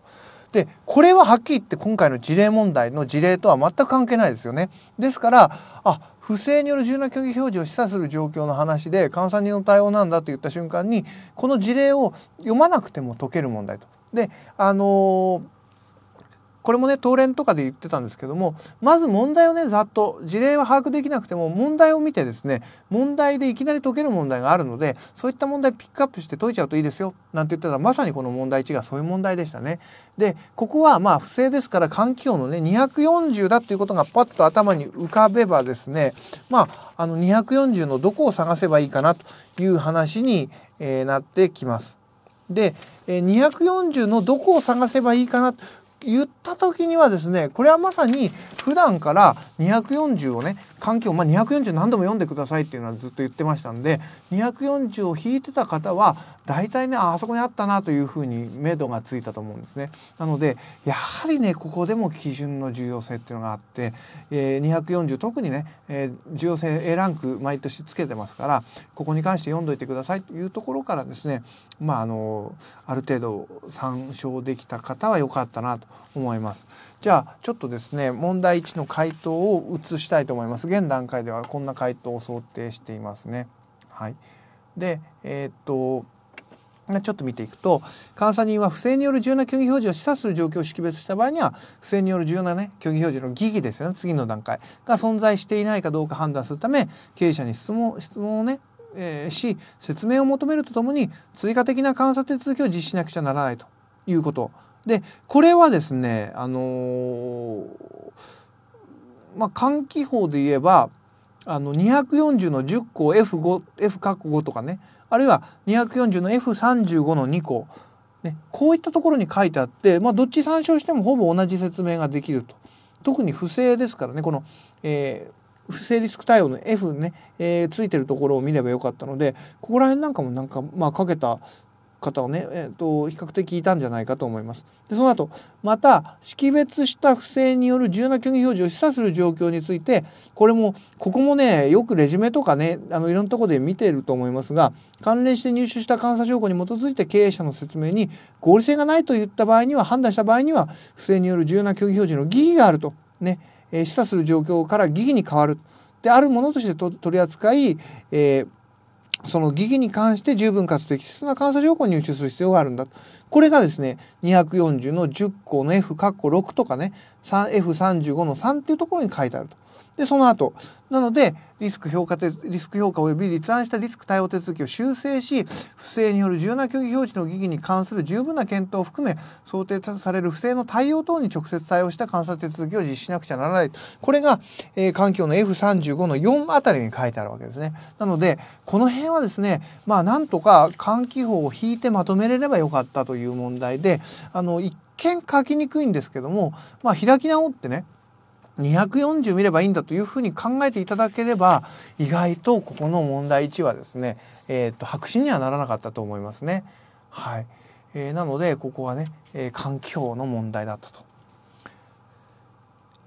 でこれははっきり言って今回の事例問題の事例とは全く関係ないですよね。ですからあ不正による重要な虚偽表示を示唆する状況の話で監査人の対応なんだと言った瞬間にこの事例を読まなくても解ける問題とであのこれもね東連とかで言ってたんですけどもまず問題をねざっと事例は把握できなくても問題を見てですね問題でいきなり解ける問題があるのでそういった問題ピックアップして解いちゃうといいですよなんて言ってたらまさにこの問題1がそういう問題でしたね。でここはまあ不正ですから換気境のね240だっていうことがパッと頭に浮かべばですねまああの240のどこを探せばいいかなという話に、えー、なってきます。で、240のどこを探せばいいかなと言った時にはですねこれはまさに普段から240をね環境、まあ、240何度も読んでくださいっていうのはずっと言ってましたんで240を引いてた方は大体ねあそこにあったなというふうに目処がついたと思うんですね。なのでやはりねここでも基準の重要性っていうのがあって、えー、240特にね、えー、重要性 A ランク毎年つけてますからここに関して読んどいてくださいというところからですねまああのある程度参照できた方は良かったなと思います。じゃあちょっとですね問題1の回答を移したいと思います現段階ではこんな回答を想定していますねはいでえー、っとちょっと見ていくと監査人は不正による重要な虚偽表示を示唆する状況を識別した場合には不正による重要な、ね、虚偽表示の疑義ですよね次の段階が存在していないかどうか判断するため経営者に質問質問をねえー、し説明を求めるとともに追加的な監査手続きを実施しなくちゃならないということでこれはですねあのー、まあ換気法で言えばあの240の10個 F5 F 括弧5とかねあるいは240の F35 の2個、ね、こういったところに書いてあって、まあ、どっち参照してもほぼ同じ説明ができると。特に不正ですからねこの、えー、不正リスク対応の F ね、えー、ついてるところを見ればよかったのでここら辺なんかもなんかまあかけた方をね、えーと、比較的いたんじゃないかと思います。でその後また識別した不正による重要な虚偽表示を示唆する状況についてこれもここもねよくレジュメとかねあのいろんなとこで見ていると思いますが関連して入手した監査証拠に基づいて経営者の説明に合理性がないと言った場合には判断した場合には不正による重要な虚偽表示の疑義があるとね、えー、示唆する状況から疑義に変わるであるものとして取り扱い、えーその疑義に関して十分かつ適切な監査条項を入手する必要があるんだ。これがですね、240の10項の F、括弧6とかね、F35 の3っていうところに書いてあると。でその後なのでリスク評価リスク評価及び立案したリスク対応手続きを修正し不正による重要な虚偽表示の疑義に関する十分な検討を含め想定される不正の対応等に直接対応した監査手続きを実施しなくちゃならないこれが、えー、環境の F35 の4あたりに書いてあるわけですねなのでこの辺はですねまあなんとか換気法を引いてまとめれればよかったという問題であの一見書きにくいんですけども、まあ、開き直ってね240見ればいいんだというふうに考えていただければ意外とここの問題1はですね、えーと、白紙にはならなかったと思いますね。はいえー、なのでここはね、えー、環境の問題だったと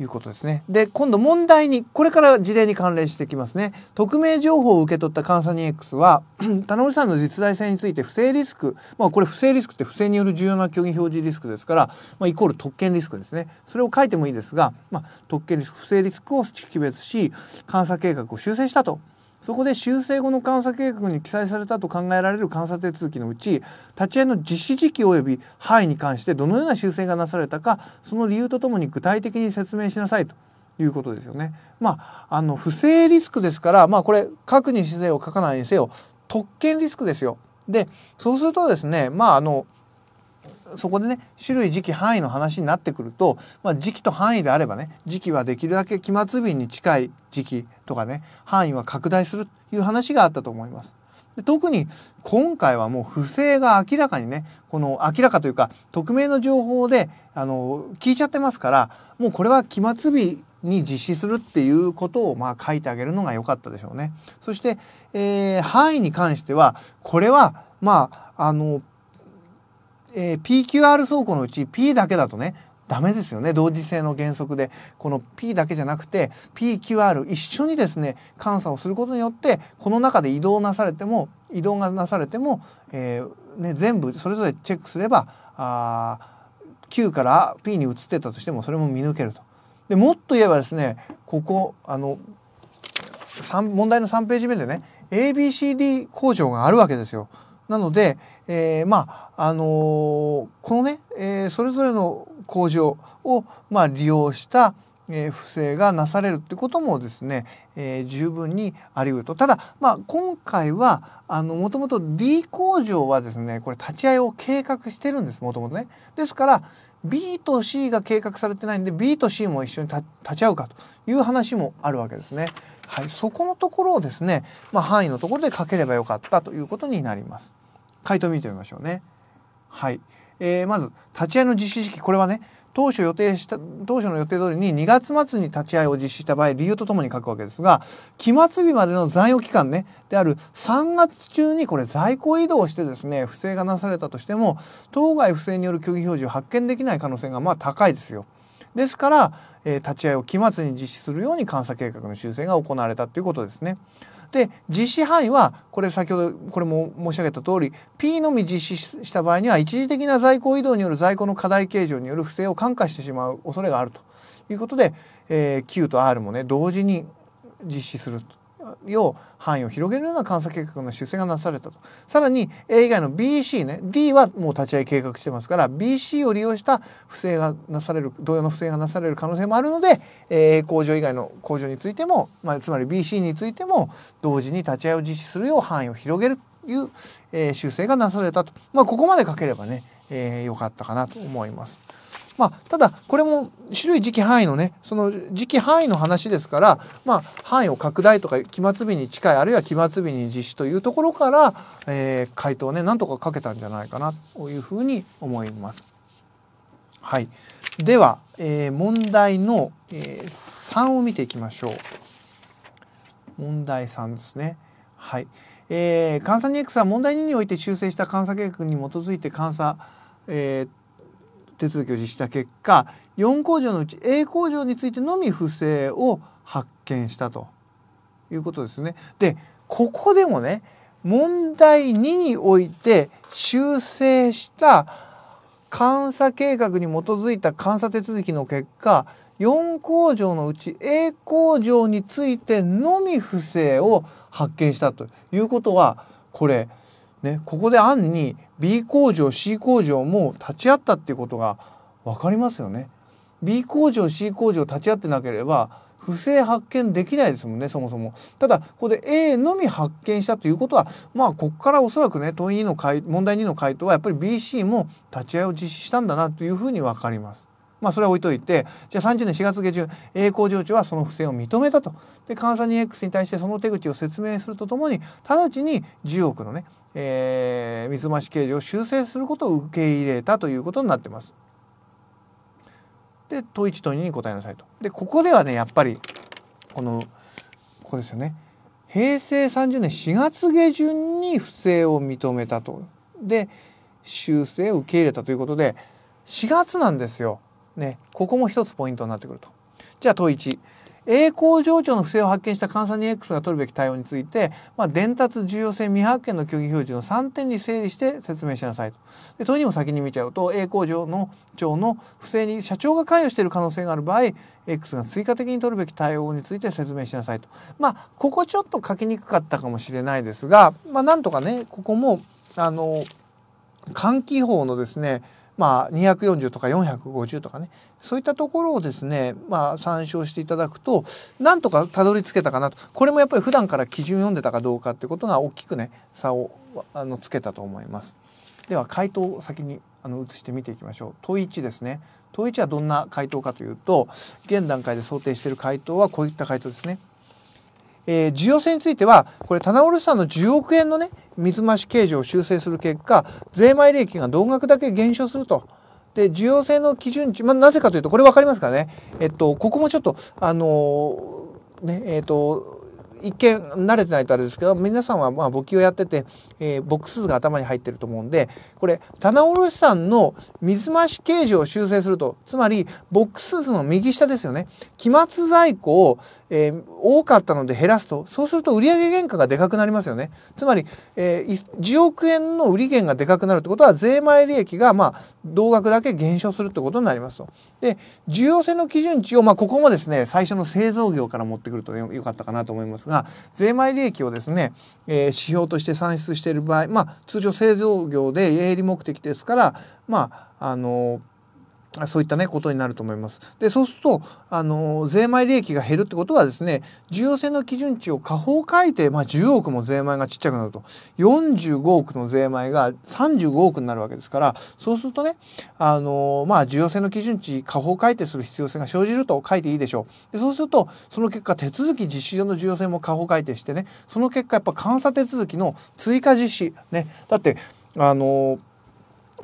いうことですね。で今度問題にこれから事例に関連してきますね。匿名情報を受け取った監査人 X は田之内さんの実在性について不正リスク、まあ、これ不正リスクって不正による重要な虚偽表示リスクですから、まあ、イコール特権リスクですね。それを書いてもいいですが、まあ、特権リスク不正リスクを識別し監査計画を修正したと。そこで修正後の監査計画に記載されたと考えられる監査手続きのうち立ち会いの実施時期及び範囲に関してどのような修正がなされたかその理由とともに具体的に説明しなさいということですよね。まあ、あの不正リスクですから、まあ、これ書くにせよ書かないにせよ特権リスクですよ。でそうするとですねまああのそこでね種類時期範囲の話になってくると、まあ、時期と範囲であればね時期はできるだけ期末日に近い時期とかね範囲は拡大するという話があったと思います。で特に今回はもう不正が明らかにねこの明らかというか匿名の情報であの聞いちゃってますからもうこれは期末日に実施するっていうことをまあ書いてあげるのが良かったでしょうね。そして、えー、範囲に関してはこれはまああのえー、PQR 走行のうち P だけだとねダメですよね同時性の原則でこの P だけじゃなくて PQR 一緒にですね監査をすることによってこの中で移動なされても移動がなされても、えー、ね、全部それぞれチェックすればあ Q から P に移ってたとしてもそれも見抜けると。でもっと言えばですねここあの問題の3ページ目でね ABCD 工場があるわけですよ。なので、えー、まああのー、このね、えー、それぞれの工場を、まあ、利用した、えー、不正がなされるってこともですね、えー、十分にあり得ると。ただ、まあ、今回は、あの、もともと D 工場はですね、これ立ち会いを計画してるんです、もともとね。ですから、B と C が計画されてないんで、B と C も一緒に立ち会うかという話もあるわけですね。はい、そこのところをですね、まあ、範囲のところで書ければよかったということになります。回答見てみましょうね。はい。えー、まず、立ち会いの実施時期、これはね、当初予定した、当初の予定通りに2月末に立ち会いを実施した場合、理由とともに書くわけですが、期末日までの残余期間ね、である3月中にこれ在庫移動してですね、不正がなされたとしても、当該不正による虚偽表示を発見できない可能性がまあ高いですよ。ですから、えー、立ち会いを期末に実施するように監査計画の修正が行われたということですね。で実施範囲はこれ先ほどこれも申し上げた通り P のみ実施した場合には一時的な在庫移動による在庫の課題形状による不正を感化してしまう恐れがあるということで、えー、Q と R もね同時に実施するとを範囲を広げるような監査計画の修正がなされたとさらに A 以外の BC ね D はもう立ち会い計画してますから BC を利用した不正がなされる同様の不正がなされる可能性もあるので、え工場以外の工場についても、まあ、つまり BC についても同時に立ち会いを実施するよう範囲を広げるという、えー、修正がなされたと、まあ、ここまで書ければね、えー、よかったかなと思います。まあ、ただこれも種類時期範囲のねその時期範囲の話ですから、まあ、範囲を拡大とか期末日に近いあるいは期末日に実施というところから、えー、回答をねなんとかかけたんじゃないかなというふうに思います。はい、では、えー、問題の、えー、3を見ていきましょう。問題3ですね。はい。えー、監査 2X は問題2において修正した監査計画に基づいて監査、えー、手続きを実施した結果4工場のうち A 工場についてのみ不正を発見したということですね。でここでもね問題2において修正した監査計画に基づいた監査手続きの結果4工場のうち A 工場についてのみ不正を発見したということはこれねここで案に B 工場 C 工場も立ち会ったっていうことが分かりますよね。B 工場 C 工場立ち会ってなければ不正発見できないですもんねそもそも。ただここで A のみ発見したということはまあここからおそらくね問いの回問題2の回答はやっぱり BC も立ち会いを実施したんだなというふうに分かります。まあそれは置いといてじゃあ30年4月下旬 A 工場長はその不正を認めたとで監査 2X に対してその手口を説明するとともに直ちに10億のねえー、水増し刑事を修正することを受け入れたということになってます。で問1問2に答えなさいと。でここではねやっぱりこのここですよね平成30年4月下旬に不正を認めたと。で修正を受け入れたということで4月なんですよ。ねここも一つポイントになってくると。じゃあ問1栄光上長の不正を発見した関西 2X が取るべき対応について、まあ、伝達重要性未発見の虚偽表示の3点に整理して説明しなさいと。で問いにも先に見ちゃうと栄光上の長の不正に社長が関与している可能性がある場合 X が追加的に取るべき対応について説明しなさいと。まあここちょっと書きにくかったかもしれないですが、まあ、なんとかねここもあの換気法のですねまあ、240とか450とかねそういったところをですね、まあ、参照していただくとなんとかたどり着けたかなとこれもやっぱり普段から基準読んでたかどうかってことが大きくね差をあのつけたと思います。では回答を先にあの移して見ていきましょう。問1ですね。問1はどんな回答かというと現段階で想定している回答はこういった回答ですね。えー、需要性についてはこれ棚卸さんの10億円のね水増し形状を修正する結果税前利益が同額だけ減少すると。で、需要性の基準値、まあ、なぜかというと、これ分かりますかね。えっと、ここもちょっと、あのー、ね、えっと、一見慣れてないとあれですけど皆さんはまあ簿記をやってて、えー、ボックスが頭に入ってると思うんでこれ棚卸さんの水増し形状を修正するとつまりボックス図の右下ですよね期末在庫をえー、多かったので減らすとそうすると売上原価がでかくなりますよねつまり、えー、10億円の売り減がでかくなるってことは税前利益がまあ同額だけ減少するってことになりますとで需要性の基準値を、まあ、ここもですね最初の製造業から持ってくるとよかったかなと思いますが税前利益をですね、えー、指標として算出している場合まあ通常製造業で営利目的ですからまああのーそういったねことになると思います。でそうするとあの税前利益が減るってことはですね重要性の基準値を下方改定、まあ、10億も税前がちっちゃくなると45億の税前が35億になるわけですからそうするとねあの、まあ、重要性の基準値下方改定する必要性が生じると書いていいでしょう。でそうするとその結果手続き実施上の重要性も下方改定してねその結果やっぱ監査手続きの追加実施ねだってあの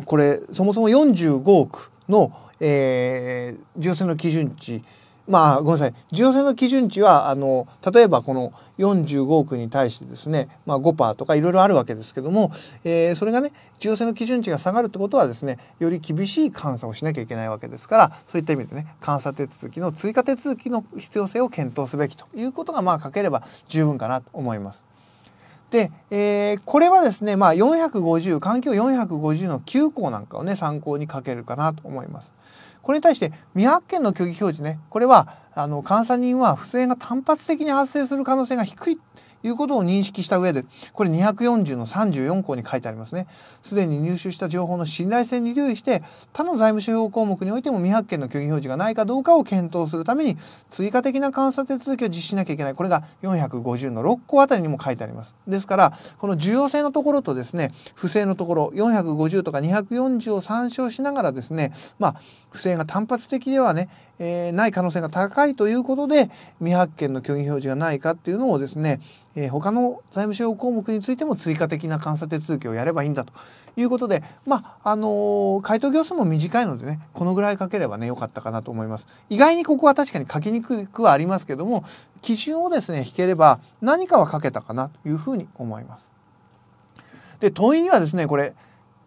これそもそも45億のえー、重要性の基準値まあごめんなさい重要性の基準値はあの例えばこの45億に対してですね、まあ、5%とかいろいろあるわけですけども、えー、それがね重要性の基準値が下がるってことはですねより厳しい監査をしなきゃいけないわけですからそういった意味でね監査手続きの追加手続きの必要性を検討すべきということがまあ書ければ十分かなと思います。で、えー、これはですね、まあ、450環境450の9項なんかをね参考に書けるかなと思います。これに対して未発見の虚偽表示ねこれはあの監査人は不正が単発的に発生する可能性が低いいうことを認識した上で、これ240の34項に書いてありますね。すでに入手した情報の信頼性に留意して、他の財務諸表項目においても未発見の虚偽表示がないかどうかを検討するために、追加的な監査手続きを実施しなきゃいけない。これが450の6項あたりにも書いてあります。ですから、この重要性のところとですね、不正のところ、450とか240を参照しながらですね、まあ、不正が単発的ではね、えー、ない可能性が高いということで未発見の虚偽表示がないかっていうのをですね、えー、他の財務省項目についても追加的な監査手続きをやればいいんだということでまああのー、回答行数も短いのでねこのぐらい書ければね良かったかなと思います。意外にここは確かに書きにくくはありますけども基準をですね引ければ何かは書けたかなというふうに思います。で問いにはですねこれ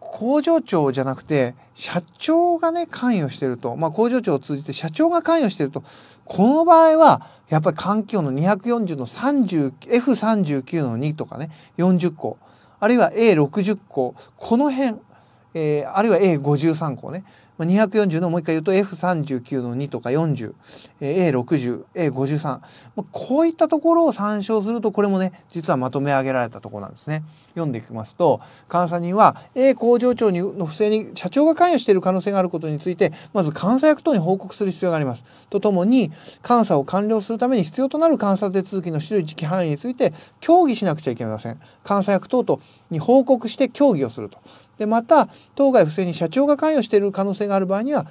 工場長じゃなくて社長がね関与してると、まあ、工場長を通じて社長が関与してるとこの場合はやっぱり環境の240の F39 の2とかね40個あるいは A60 個この辺、えー、あるいは A53 個ね240のもう一回言うと F39 の2とか 40A60A53、こういったところを参照するとこれもね実はまとめ上げられたところなんですね読んでいきますと監査人は A 工場長の不正に社長が関与している可能性があることについてまず監査役等に報告する必要がありますとともに監査を完了するために必要となる監査手続きの種類時期範囲について協議しなくちゃいけません監査役等とに報告して協議をするとでまた当該不正に社長が関与している可能性がある場合には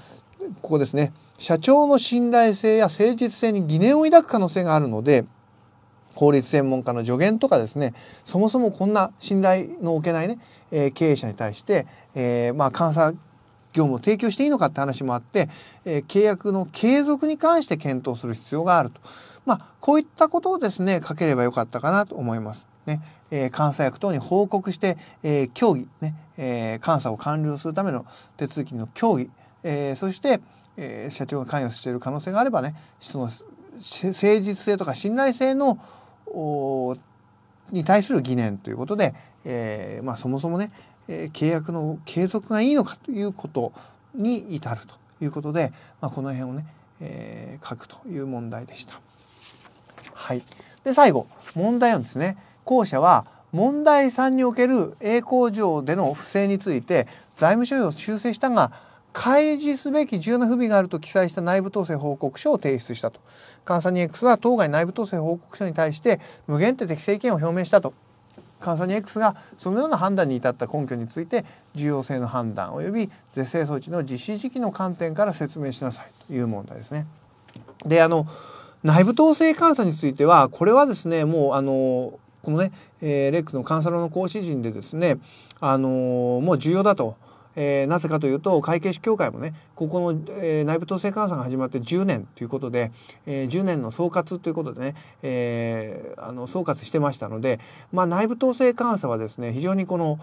ここですね社長の信頼性や誠実性に疑念を抱く可能性があるので法律専門家の助言とかですねそもそもこんな信頼の置けないね、えー、経営者に対して、えー、まあ監査業務を提供していいのかって話もあって、えー、契約の継続に関して検討する必要があると、まあ、こういったことをですね書ければよかったかなと思います。ね、え監査役等に報告して、え協議、ねえ監査を完了するための手続きの協議、えそして、え社長が関与している可能性があればねその誠実性とか信頼性のに対する疑念ということで、えー、まあ、そもそもね、えー、契約の継続がいいのかということに至るということで、まあ、この辺をね、えー、書くという問題でした。はい、で最後問題はですね。後者は問題3における A 工場での不正について財務省を修正したが開示すべき重要な不備があると記載した内部統制報告書を提出したと。関サニ X は当該内部統制報告書に対して無限定的政権を表明したと。関サニ X がそのような判断に至った根拠について重要性の判断及び是正措置の実施時期の観点から説明しなさいという問題ですね。であの内部統制監査についてはこれはですねもうあのこのね、えー、レックスのカンサロの講師陣でですね、あのー、もう重要だと。えー、なぜかというと会計士協会もねここの、えー、内部統制監査が始まって10年ということで、えー、10年の総括ということでね、えー、あの総括してましたので、まあ、内部統制監査はですね非常にこの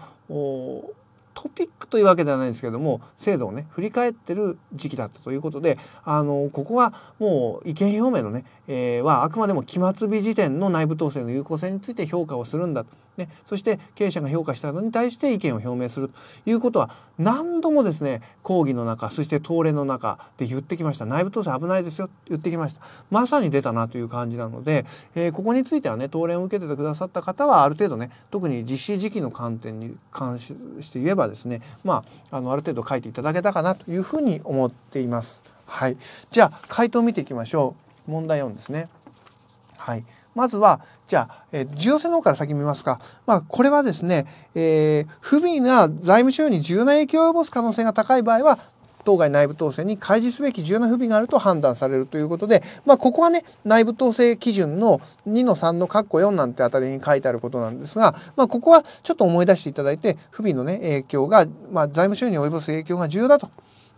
トピックというわけではないんですけども制度をね振り返ってる時期だったということであのここはもう意見表明のね、えー、はあくまでも期末日時点の内部統制の有効性について評価をするんだと。ね、そして経営者が評価したのに対して意見を表明するということは何度もですね講義の中そして答論の中で言ってきました内部統制危ないですよ言ってきましたまさに出たなという感じなので、えー、ここについてはね討論を受けててくださった方はある程度ね特に実施時期の観点に関して言えばですねまああのある程度書いていただけたかなというふうに思っています。はい、じゃあ回答を見ていきましょう問題4ですね。はいまずは、じゃあ、えー、重要性の方から先見ますか。まあ、これはですね、えー、不備な財務収入に重要な影響を及ぼす可能性が高い場合は、当該内部統制に開示すべき重要な不備があると判断されるということで、まあ、ここはね内部統制基準の2の3の括弧4なんてあたりに書いてあることなんですが、まあ、ここはちょっと思い出していただいて不備のね影響が、まあ、財務収入に及ぼす影響が重要だと、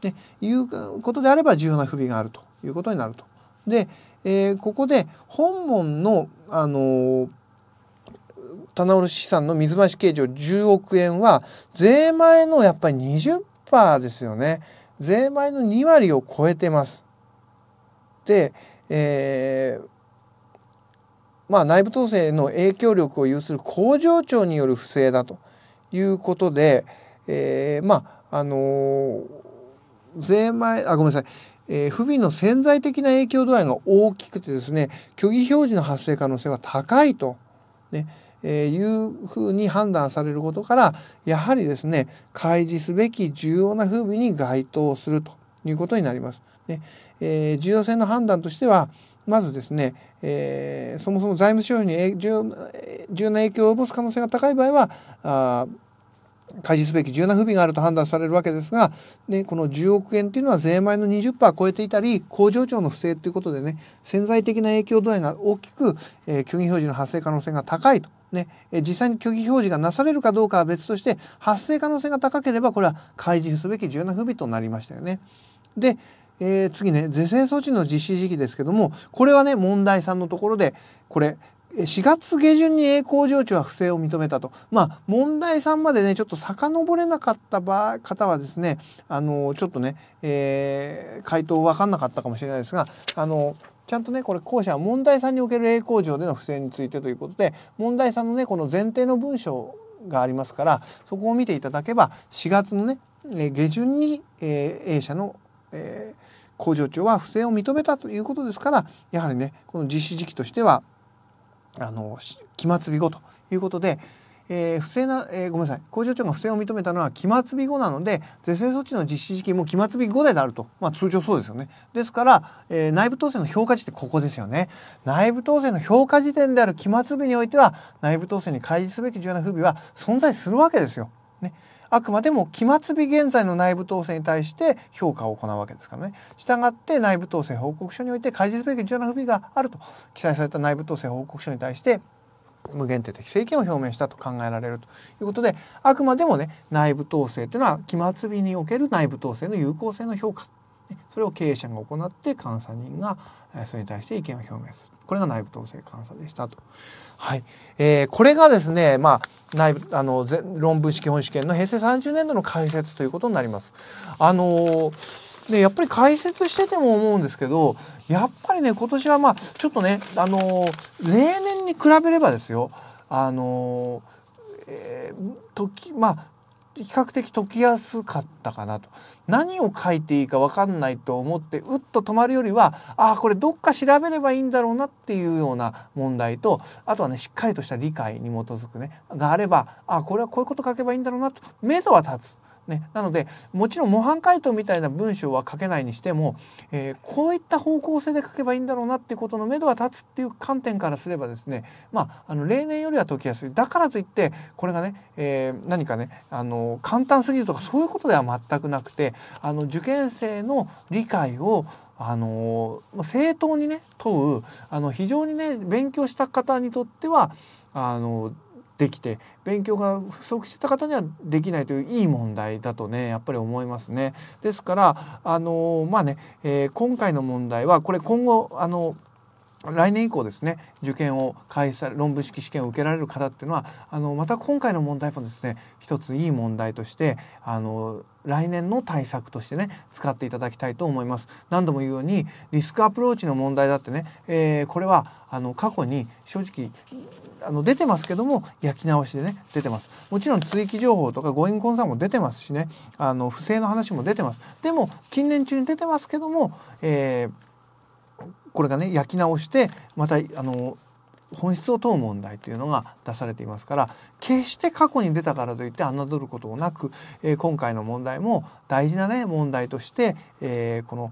ね、いうことであれば重要な不備があるということになると。でえー、ここで本門の、あのー、棚卸資産の水増し計上10億円は税前のやっぱり20%ですよね。税前の2割を超えてます。で、えー、まあ、内部統制の影響力を有する工場長による不正だということで、えー、まああのー、税前あごめんなさいえー、不備の潜在的な影響度合いが大きくてですね虚偽表示の発生可能性は高いと、ねえー、いうふうに判断されることからやはりですね開示すべき重要な不備に該当するということになります。ねえー、重要性の判断としてはまずですね、えー、そもそも財務省に重要な影響を及ぼす可能性が高い場合はあ開示すべき重要な不備があると判断されるわけですが、ね、この10億円というのは税前の20%を超えていたり工場長の不正ということでね潜在的な影響度合いが大きく、えー、虚偽表示の発生可能性が高いと。ね、えー、実際に虚偽表示がなされるかどうかは別として発生可能性が高ければこれは開示すべき重要な不備となりましたよね。で、えー、次ね是正措置の実施時期ですけどもこれはね問題さんのところでこれ4月下旬に栄光上長は不正を認めたと。まあ、問題3までね、ちょっと遡れなかった場方はですね、あの、ちょっとね、えー、回答分かんなかったかもしれないですが、あの、ちゃんとね、これ、後者は問題3における栄光上での不正についてということで、問題3のね、この前提の文章がありますから、そこを見ていただけば、4月のね、下旬に、えー、A 社の、えー、工場長は不正を認めたということですから、やはりね、この実施時期としては、あの期末日後ということで、えー、不正な、えー、ごめんなさい工場長が不正を認めたのは期末日後なので是正措置の実施時期も期末日後であると、まあ、通常そうですよねですから、えー、内部統制の評価時ってここですよね内部統制の評価時点である期末日においては内部統制に開示すべき重要な不備は存在するわけですよ。ね、あくまでも期末日現在の内部統制に対して評価を行うわけですからね。したがって内部統制報告書において開示すべき重要な不備があると記載された内部統制報告書に対して無限定的政権を表明したと考えられるということであくまでもね内部統制というのは期末日における内部統制の有効性の評価それを経営者が行って監査人がそれに対して意見を表明する。これが内部統制監査でしたと。はいえー、これがですね、まあ、内部あの論文式本試験の平成30年度の解説ということになります。あのー、ね、やっぱり解説してても思うんですけどやっぱりね今年はまあちょっとね、あのー、例年に比べればですよ、あのーえー、時まあ比較的解きやすかったかなと何を書いていいか分かんないと思ってうっと止まるよりはああこれどっか調べればいいんだろうなっていうような問題とあとはねしっかりとした理解に基づくねがあればああこれはこういうこと書けばいいんだろうなと目処は立つね、なのでもちろん模範解答みたいな文章は書けないにしても、えー、こういった方向性で書けばいいんだろうなっていうことの目処は立つっていう観点からすればですね、まあ、あの例年よりは解きやすいだからといってこれがね、えー、何かねあの簡単すぎるとかそういうことでは全くなくてあの受験生の理解をあの正当にね問うあの非常にね勉強した方にとってはあのできて勉強が不足してた方にはできないといういい問題だとねやっぱり思いますね。ですからあのまあね、えー、今回の問題はこれ今後あの来年以降ですね受験を開催論文式試験を受けられる方っていうのはあのまた今回の問題もですね一ついい問題としてあの来年の対策としてね使っていただきたいと思います何度も言うようにリスクアプローチの問題だってね、えー、これはあの過去に正直あの出てますけども焼き直しでね出てますもちろん追記情報とか誤飲コさんも出てますしねあの不正の話も出てますでも近年中に出てますけども、えー、これがね焼き直してまたあの本質を問う問題というのが出されていますから決して過去に出たからといって侮ることもなく、えー、今回の問題も大事なね問題として、えー、この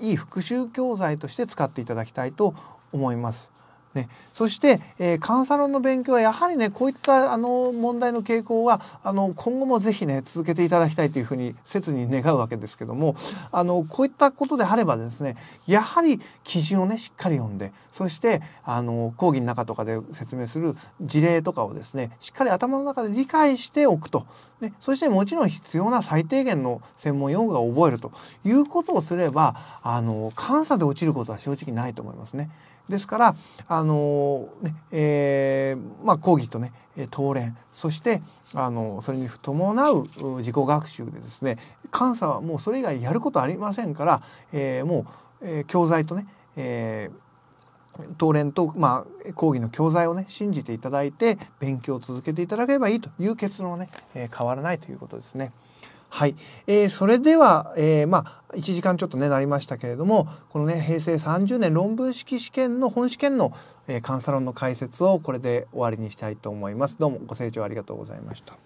いい復習教材として使っていただきたいと思います。ね、そして、えー、カウンサロンの勉強はやはりねこういったあの問題の傾向はあの今後もぜひね続けていただきたいというふうに切に願うわけですけどもあのこういったことであればですねやはり基準をねしっかり読んでそしてあの講義の中とかで説明する事例とかをですねしっかり頭の中で理解しておくと、ね、そしてもちろん必要な最低限の専門用語を覚えるということをすればあの監査で落ちることは正直ないと思いますね。ですから、あのねえー、まあ、講義とね当練そしてあのそれに伴う自己学習でですね監査はもうそれ以外やることありませんから、えー、もう、えー、教材とね、えー当連と、まあ、講義の教材をね信じていただいて勉強を続けていただければいいという結論はね、え変わらないということですね。はい、えー、それでは、えー、まあ1時間ちょっとねなりましたけれどもこのね平成30年論文式試験の本試験の、えー、監査論の解説をこれで終わりにしたいと思います。どうもご清聴ありがとうございました。